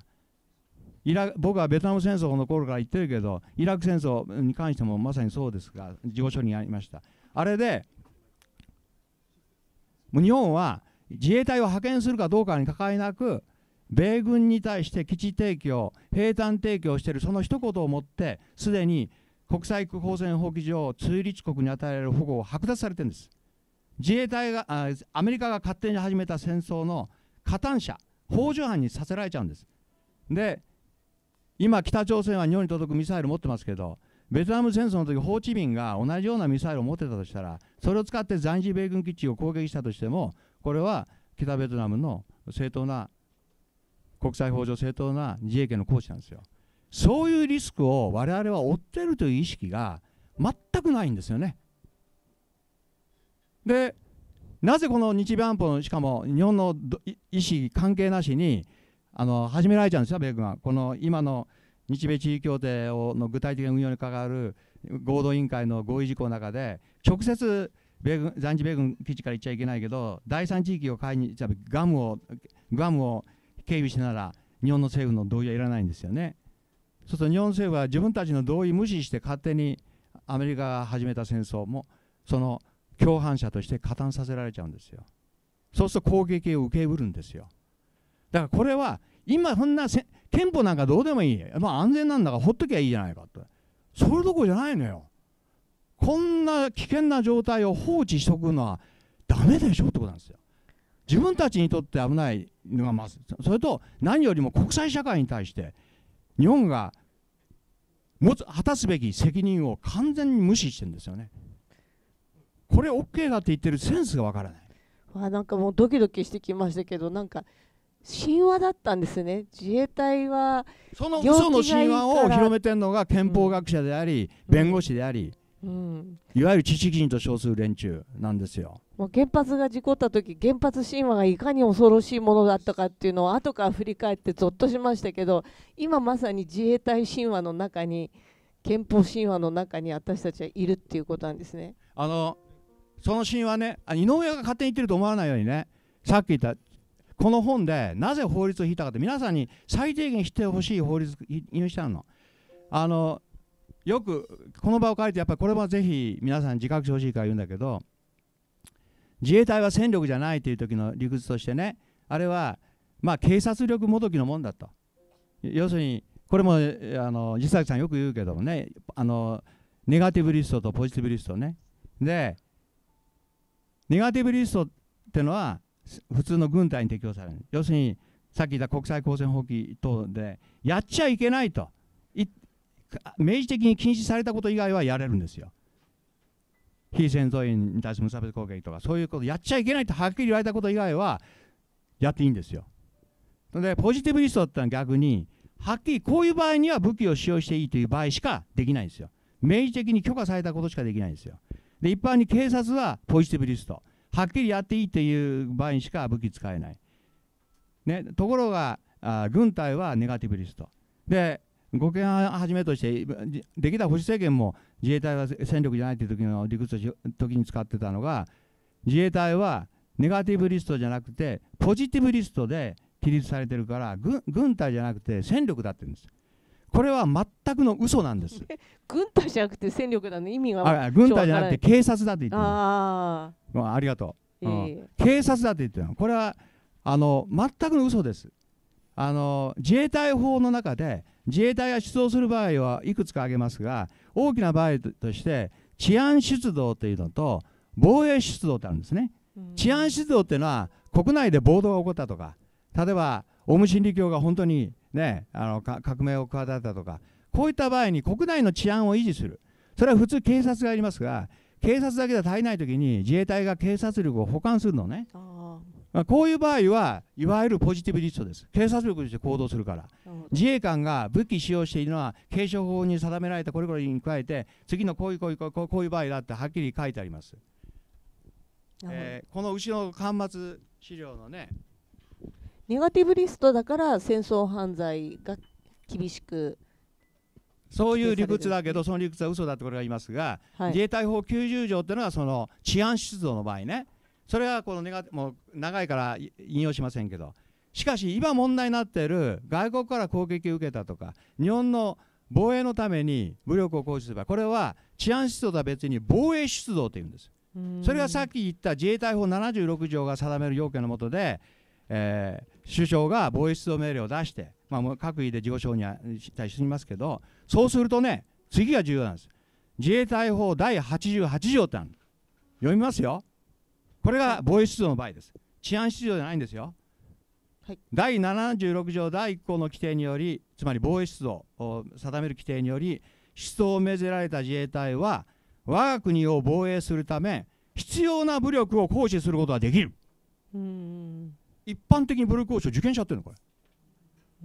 イラ僕はベトナム戦争の頃から言ってるけどイラク戦争に関してもまさにそうですが事務所にありましたあれで日本は自衛隊を派遣するかどうかにかかいなく米軍に対して基地提供兵站提供しているその一言をもってすでに国際空港船法規上、中立国に与えられる保護を剥奪されてるんです。自衛隊があ、アメリカが勝手に始めた戦争の加担者、法助犯にさせられちゃうんです。で、今、北朝鮮は日本に届くミサイル持ってますけど、ベトナム戦争の時ホーチミンが同じようなミサイルを持ってたとしたら、それを使って在日米軍基地を攻撃したとしても、これは北ベトナムの正当な国際法上正当な自衛権の行使なんですよ。そういうリスクを我々は負っているという意識が全くないんですよね。でなぜこの日米安保のしかも日本の意思関係なしにあの始められちゃうんですよ米軍はこの今の日米地位協定をの具体的な運用に関わる合同委員会の合意事項の中で直接米軍在日米軍基地から行っちゃいけないけど第三地域を買いにガムをガムを警備しながら日本の政府の同意はいらないんですよね。そうすると日本政府は自分たちの同意無視して勝手にアメリカが始めた戦争もその共犯者として加担させられちゃうんですよ。そうすると攻撃を受けうるんですよ。だからこれは今そんな憲法なんかどうでもいい、まあ、安全なんだからほっときゃいいじゃないかとそれどころじゃないのよ。こんな危険な状態を放置しとくのはだめでしょってことなんですよ。自分たちにとって危ないのがまずそれと何よりも国際社会に対して日本が持つ果たすべき責任を完全に無視してるんですよね。これ OK だって言ってるセンスがわからない。わなんかもうドキドキしてきましたけどなんか神話だったんですね自衛隊はその嘘の神話を広めてるのが憲法学者であり、うん、弁護士であり、うん、いわゆる知識人と称する連中なんですよ。もう原発が事故った時原発神話がいかに恐ろしいものだったかっていうのを後から振り返ってぞっとしましたけど今まさに自衛隊神話の中に憲法神話の中に私たちはいるっていうことなんですね。あのその神話ね井上が勝手に言ってると思わないようにねさっき言ったこの本でなぜ法律を引いたかって皆さんに最低限してほしい法律引用したの。あのよくこの場を借りてやっぱりこれはぜひ皆さん自覚してほしいから言うんだけど自衛隊は戦力じゃないという時の理屈としてね、あれは、まあ、警察力もどきのもんだと。要するに、これも、あの、実際さんよく言うけどもね、あの、ネガティブリストとポジティブリストね。で、ネガティブリストってのは、普通の軍隊に適用される。要するに、さっき言った国際交戦法規等で、やっちゃいけないとい、明示的に禁止されたこと以外はやれるんですよ。非戦闘員に対する無差別攻撃とかそういうことやっちゃいけないとはっきり言われたこと以外はやっていいんですよ。でポジティブリストってのは逆にはっきりこういう場合には武器を使用していいという場合しかできないんですよ。明示的に許可されたことしかできないんですよ。で一般に警察はポジティブリストはっきりやっていいという場合にしか武器使えない。ね、ところがあ軍隊はネガティブリスト。で護憲をはじめとしてできた保守政権も自衛隊は戦力じゃないという時の理屈とし時に使ってたのが自衛隊はネガティブリストじゃなくてポジティブリストで規律されてるから軍隊じゃなくて戦力だって言うんですこれは全くの嘘なんです 軍隊じゃなくて戦力だね意味が軍隊じゃなくて警察だって言ってるあ,、まあ、ありがとう、えーうん、警察だって言ってるこれはあの全くの嘘ですあの自衛隊法の中で自衛隊が出動する場合はいくつか挙げますが大きな場合として治安出動というのと防衛出動ってあるんですね、うん、治安出動っていうのは国内で暴動が起こったとか例えばオウム真理教が本当に、ね、あの革命を企てたとかこういった場合に国内の治安を維持するそれは普通警察がやりますが警察だけでは足りないときに自衛隊が警察力を補完するのね。あまあ、こういう場合はいわゆるポジティブリストです警察力として行動するから自衛官が武器使用しているのは警視法に定められたこれこれに加えて次のこういうこういうこういう場合だってはっきり書いてあります、えー、この後ろの端末資料のねネガティブリストだから戦争犯罪が厳しくそういう理屈だけど、その理屈は嘘だってこれは言いますが、はい、自衛隊法90条っていうのは、その治安出動の場合ね、それはこのもう長いから引用しませんけどしかし今問題になっている外国から攻撃を受けたとか日本の防衛のために武力を行使すればこれは治安出動とは別に防衛出動というんですそれがさっき言った自衛隊法76条が定める要件の下で、えー、首相が防衛出動命令を出して、まあ、各位で自己承認したりしますけどそうするとね次が重要なんです自衛隊法第88条ってある読みますよこれが防衛出動の場合です。治安出動じゃないんですよ。はい、第76条第1項の規定により、つまり防衛出動を定める規定により、出動を命ぜられた自衛隊は、我が国を防衛するため、必要な武力を行使することができる。一般的に武力行使を受験者ってるのこれ。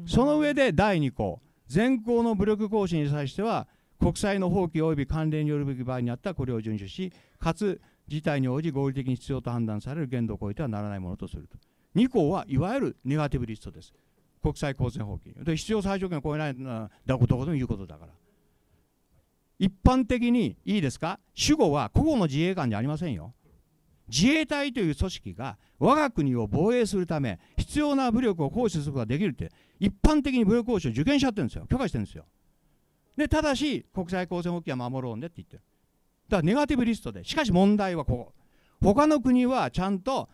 その上で第2項、全項の武力行使に際しては、国債の放棄及び関連によるべき場合にあったこれを遵守し、かつ事態に応じ合理的に必要と判断される限度を超えてはならないものとすると。2項はいわゆるネガティブリストです。国際公正法規で必要最小限を超えないなことこもいうことだから一般的にいいですか主語は個々の自衛官じゃありませんよ自衛隊という組織が我が国を防衛するため必要な武力を行使することができるって一般的に武力行使を受験しちゃってるんですよ許可してるんですよでただし国際公正法規は守ろうねって言ってるだからネガティブリストでしかし問題はここ他の国はちゃんと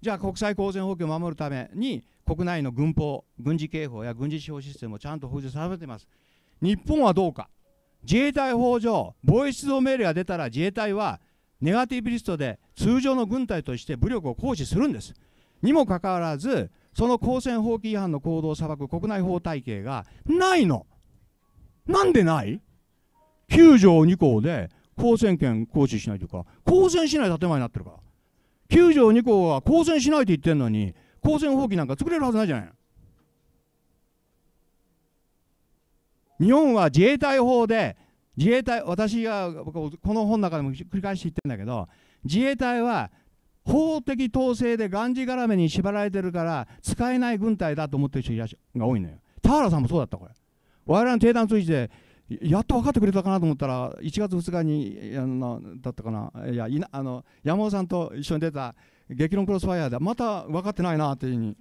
じゃあ国際公然法規を守るために国内の軍法軍事刑法や軍事司法システムをちゃんと補充されています日本はどうか自衛隊法上防衛出動命令が出たら自衛隊はネガティブリストで通常の軍隊として武力を行使するんですにもかかわらずその公選法規違反の行動を裁く国内法体系がないのなんでない ?9 条2項で公選権行使しないというか公選しない建前になってるから9条2項は公選しないと言ってるのに公選放棄なんか作れるはずないじゃない日本は自衛隊法で自衛隊私がこの本の中でも繰り返し言ってるんだけど自衛隊は法的統制でがんじがらめに縛られてるから使えない軍隊だと思ってる人が多いのよ田原さんもそうだったこれ我々の定談通じてやっと分かってくれたかなと思ったら1月2日にあのだったかないやあの山本さんと一緒に出た「激論クロスファイア」でまた分かってないなというふうに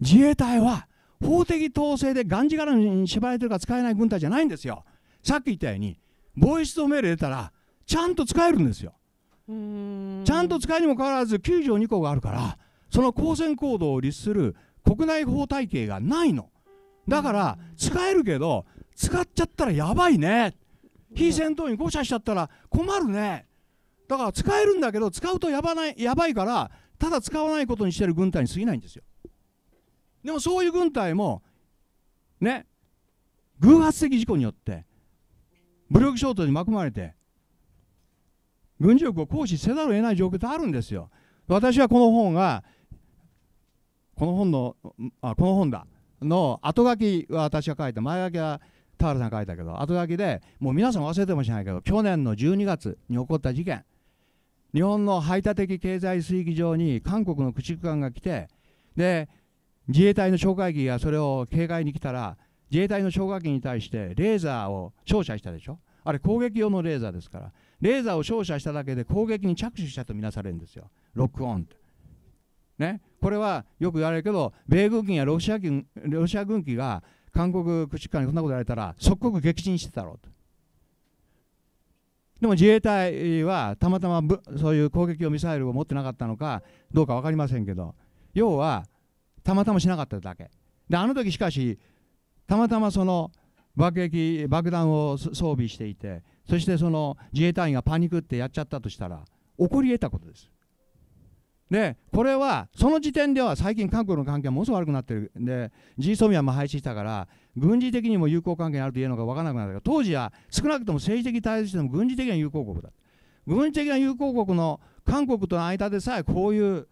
自衛隊は法的統制でがんじがらめに縛られてるから使えない軍隊じゃないんですよさっき言ったように防衛出動命令出たらちゃんと使えるんですよちゃんと使えにもかかわらず9条2項があるからその公選行動を律する国内法体系がないの。だから使えるけど使っちゃったらやばいね非戦闘員誤射しちゃったら困るねだから使えるんだけど使うとやばないやばいからただ使わないことにしてる軍隊に過ぎないんですよでもそういう軍隊もね偶発的事故によって武力衝突に巻き込まれて軍事力を行使せざるを得ない状況ってあるんですよ私はこの本がこの本のあこの本だの後書きは私が書いて前書きは田原さんが書いたけど後書きでもう皆さん忘れてもしないけど去年の12月に起こった事件日本の排他的経済水域上に韓国の駆逐艦が来てで自衛隊の哨戒機がそれを警戒に来たら自衛隊の哨戒機に対してレーザーを照射したでしょあれ攻撃用のレーザーですからレーザーを照射しただけで攻撃に着手したとみなされるんですよロックオンってねこれはよく言われるけど、米軍機やロシア軍ロシア軍機が韓国駆逐艦にこんなことやられたら、即刻撃沈してたろうと。でも自衛隊はたまたまそういう攻撃用ミサイルを持ってなかったのかどうか分かりませんけど、要はたまたましなかっただけ。で、あの時しかし、たまたまその爆撃、爆弾を装備していて、そしてその自衛隊員がパニックってやっちゃったとしたら、起こり得たことです。でこれはその時点では最近韓国の関係はものすごく悪くなってるで GSOMIA も廃止したから軍事的にも友好関係にあると言えるのか分からなくなったけど当時は少なくとも政治的対立しても軍事的な友好国だ軍事的な友好国の韓国との間でさえこういう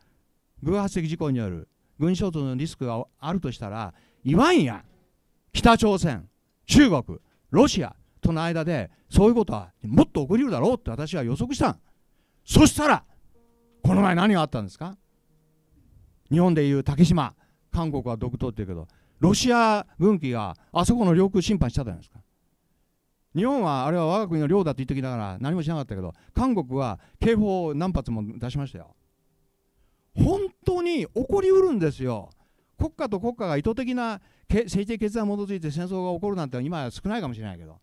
偶発的事故による軍事衝突のリスクがあるとしたら言わんや北朝鮮中国ロシアとの間でそういうことはもっと起こりうるだろうって私は予測したんそしたらこの前何があったんですか日本でいう竹島韓国は独島っていうけどロシア軍機があそこの領空侵犯したじゃないですか日本はあれは我が国の領だと言ってきながら何もしなかったけど韓国は警報を何発も出しましたよ本当に起こりうるんですよ国家と国家が意図的な政治的決断に基づいて戦争が起こるなんて今は少ないかもしれないけど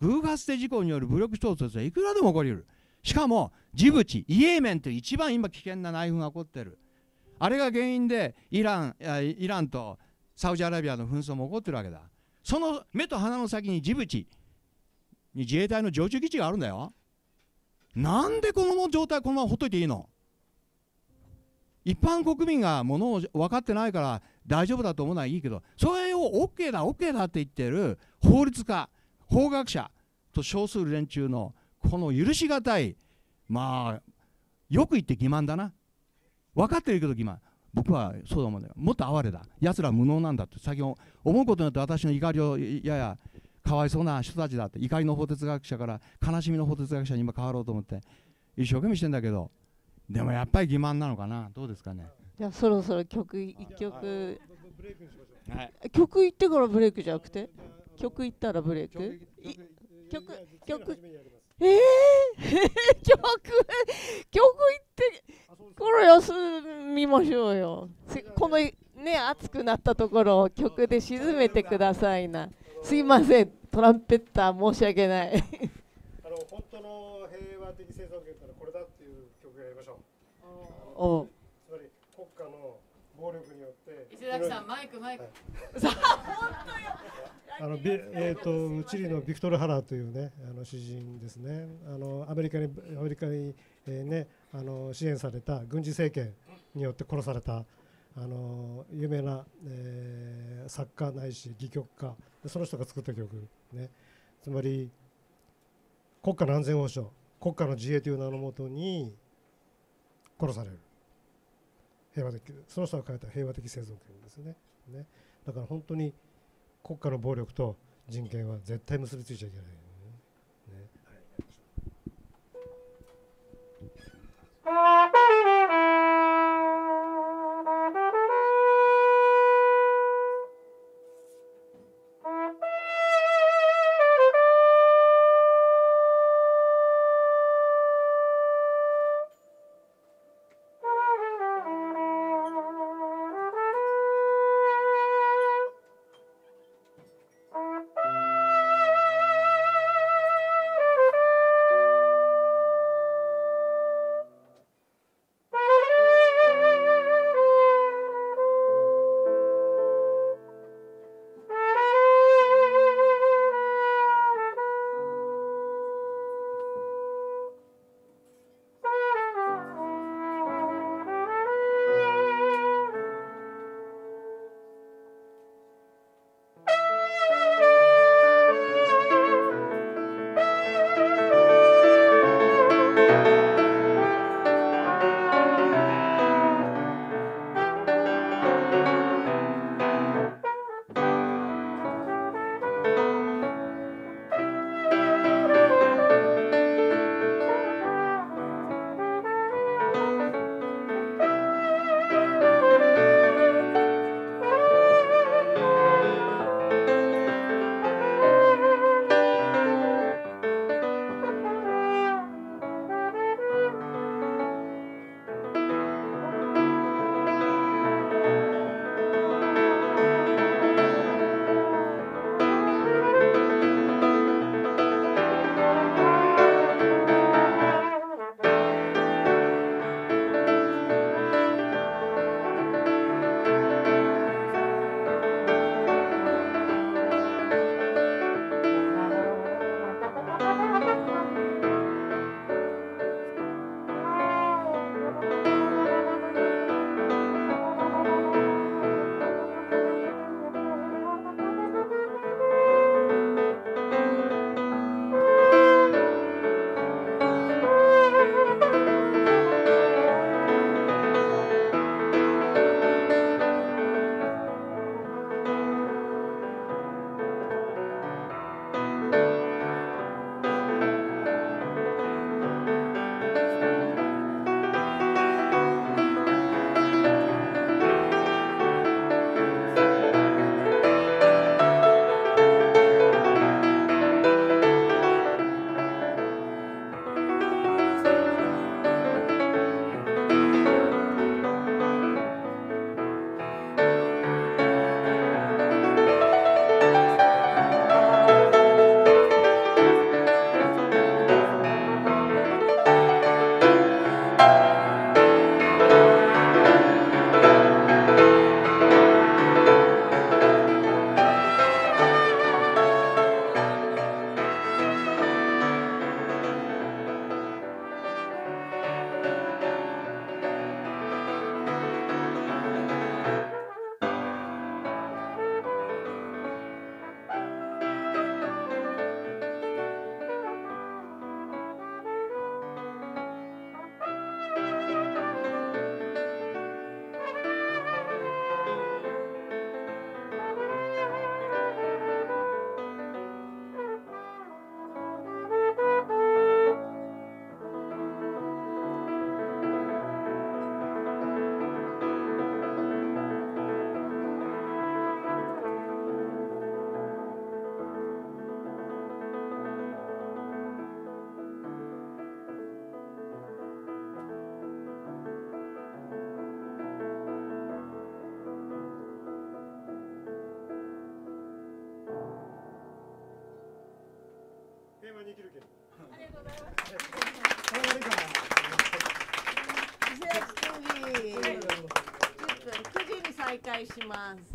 偶発性事故による武力衝突は、いくらでも起こりうるしかもジブチイエメンという一番今危険な内紛が起こってるあれが原因でイランイランとサウジアラビアの紛争も起こってるわけだその目と鼻の先にジブチに自衛隊の常駐基地があるんだよなんでこの状態このままほっといていいの一般国民がものを分かってないから大丈夫だと思うのはいいけどそれを OK だ OK だって言ってる法律家法学者と称する連中のこの許し難いまあよく言って欺瞞だな分かってるけど欺瞞僕はそうだもんだよもっと哀れだやつら無能なんだって最近思うことによって私の怒りをややかわいそうな人たちだって怒りの法哲学者から悲しみの法哲学者に今変わろうと思って一生懸命してんだけどでもやっぱり欺瞞なのかなどうですかねじゃあそろそろ曲一曲、曲行ってからブレイクじゃなくて曲行ったらブレイク曲曲ええー、曲曲行って心休みましょうよこのね熱くなったところを曲で沈めてくださいなすいませんトランペッター申し訳ないあの本当の平和的生存権からこれだっていう曲やりましょうおつまり国家の暴力によって伊勢崎さんマイクマイク、さあ本当よあのえーと、とチリのビクトル・ハラーという、ね、あの詩人ですねあのアメリカにアメリカに、えー、ね、あの支援された軍事政権によって殺されたあの有名な、えー、作家ないし戯曲家その人が作った曲、ね、つまり国家の安全保障国家の自衛という名のもとに殺される平和的その人が書いた平和的生存権ですねねだから本当に国家の暴力と人権は絶対結びついちゃいけない、ね。願いします。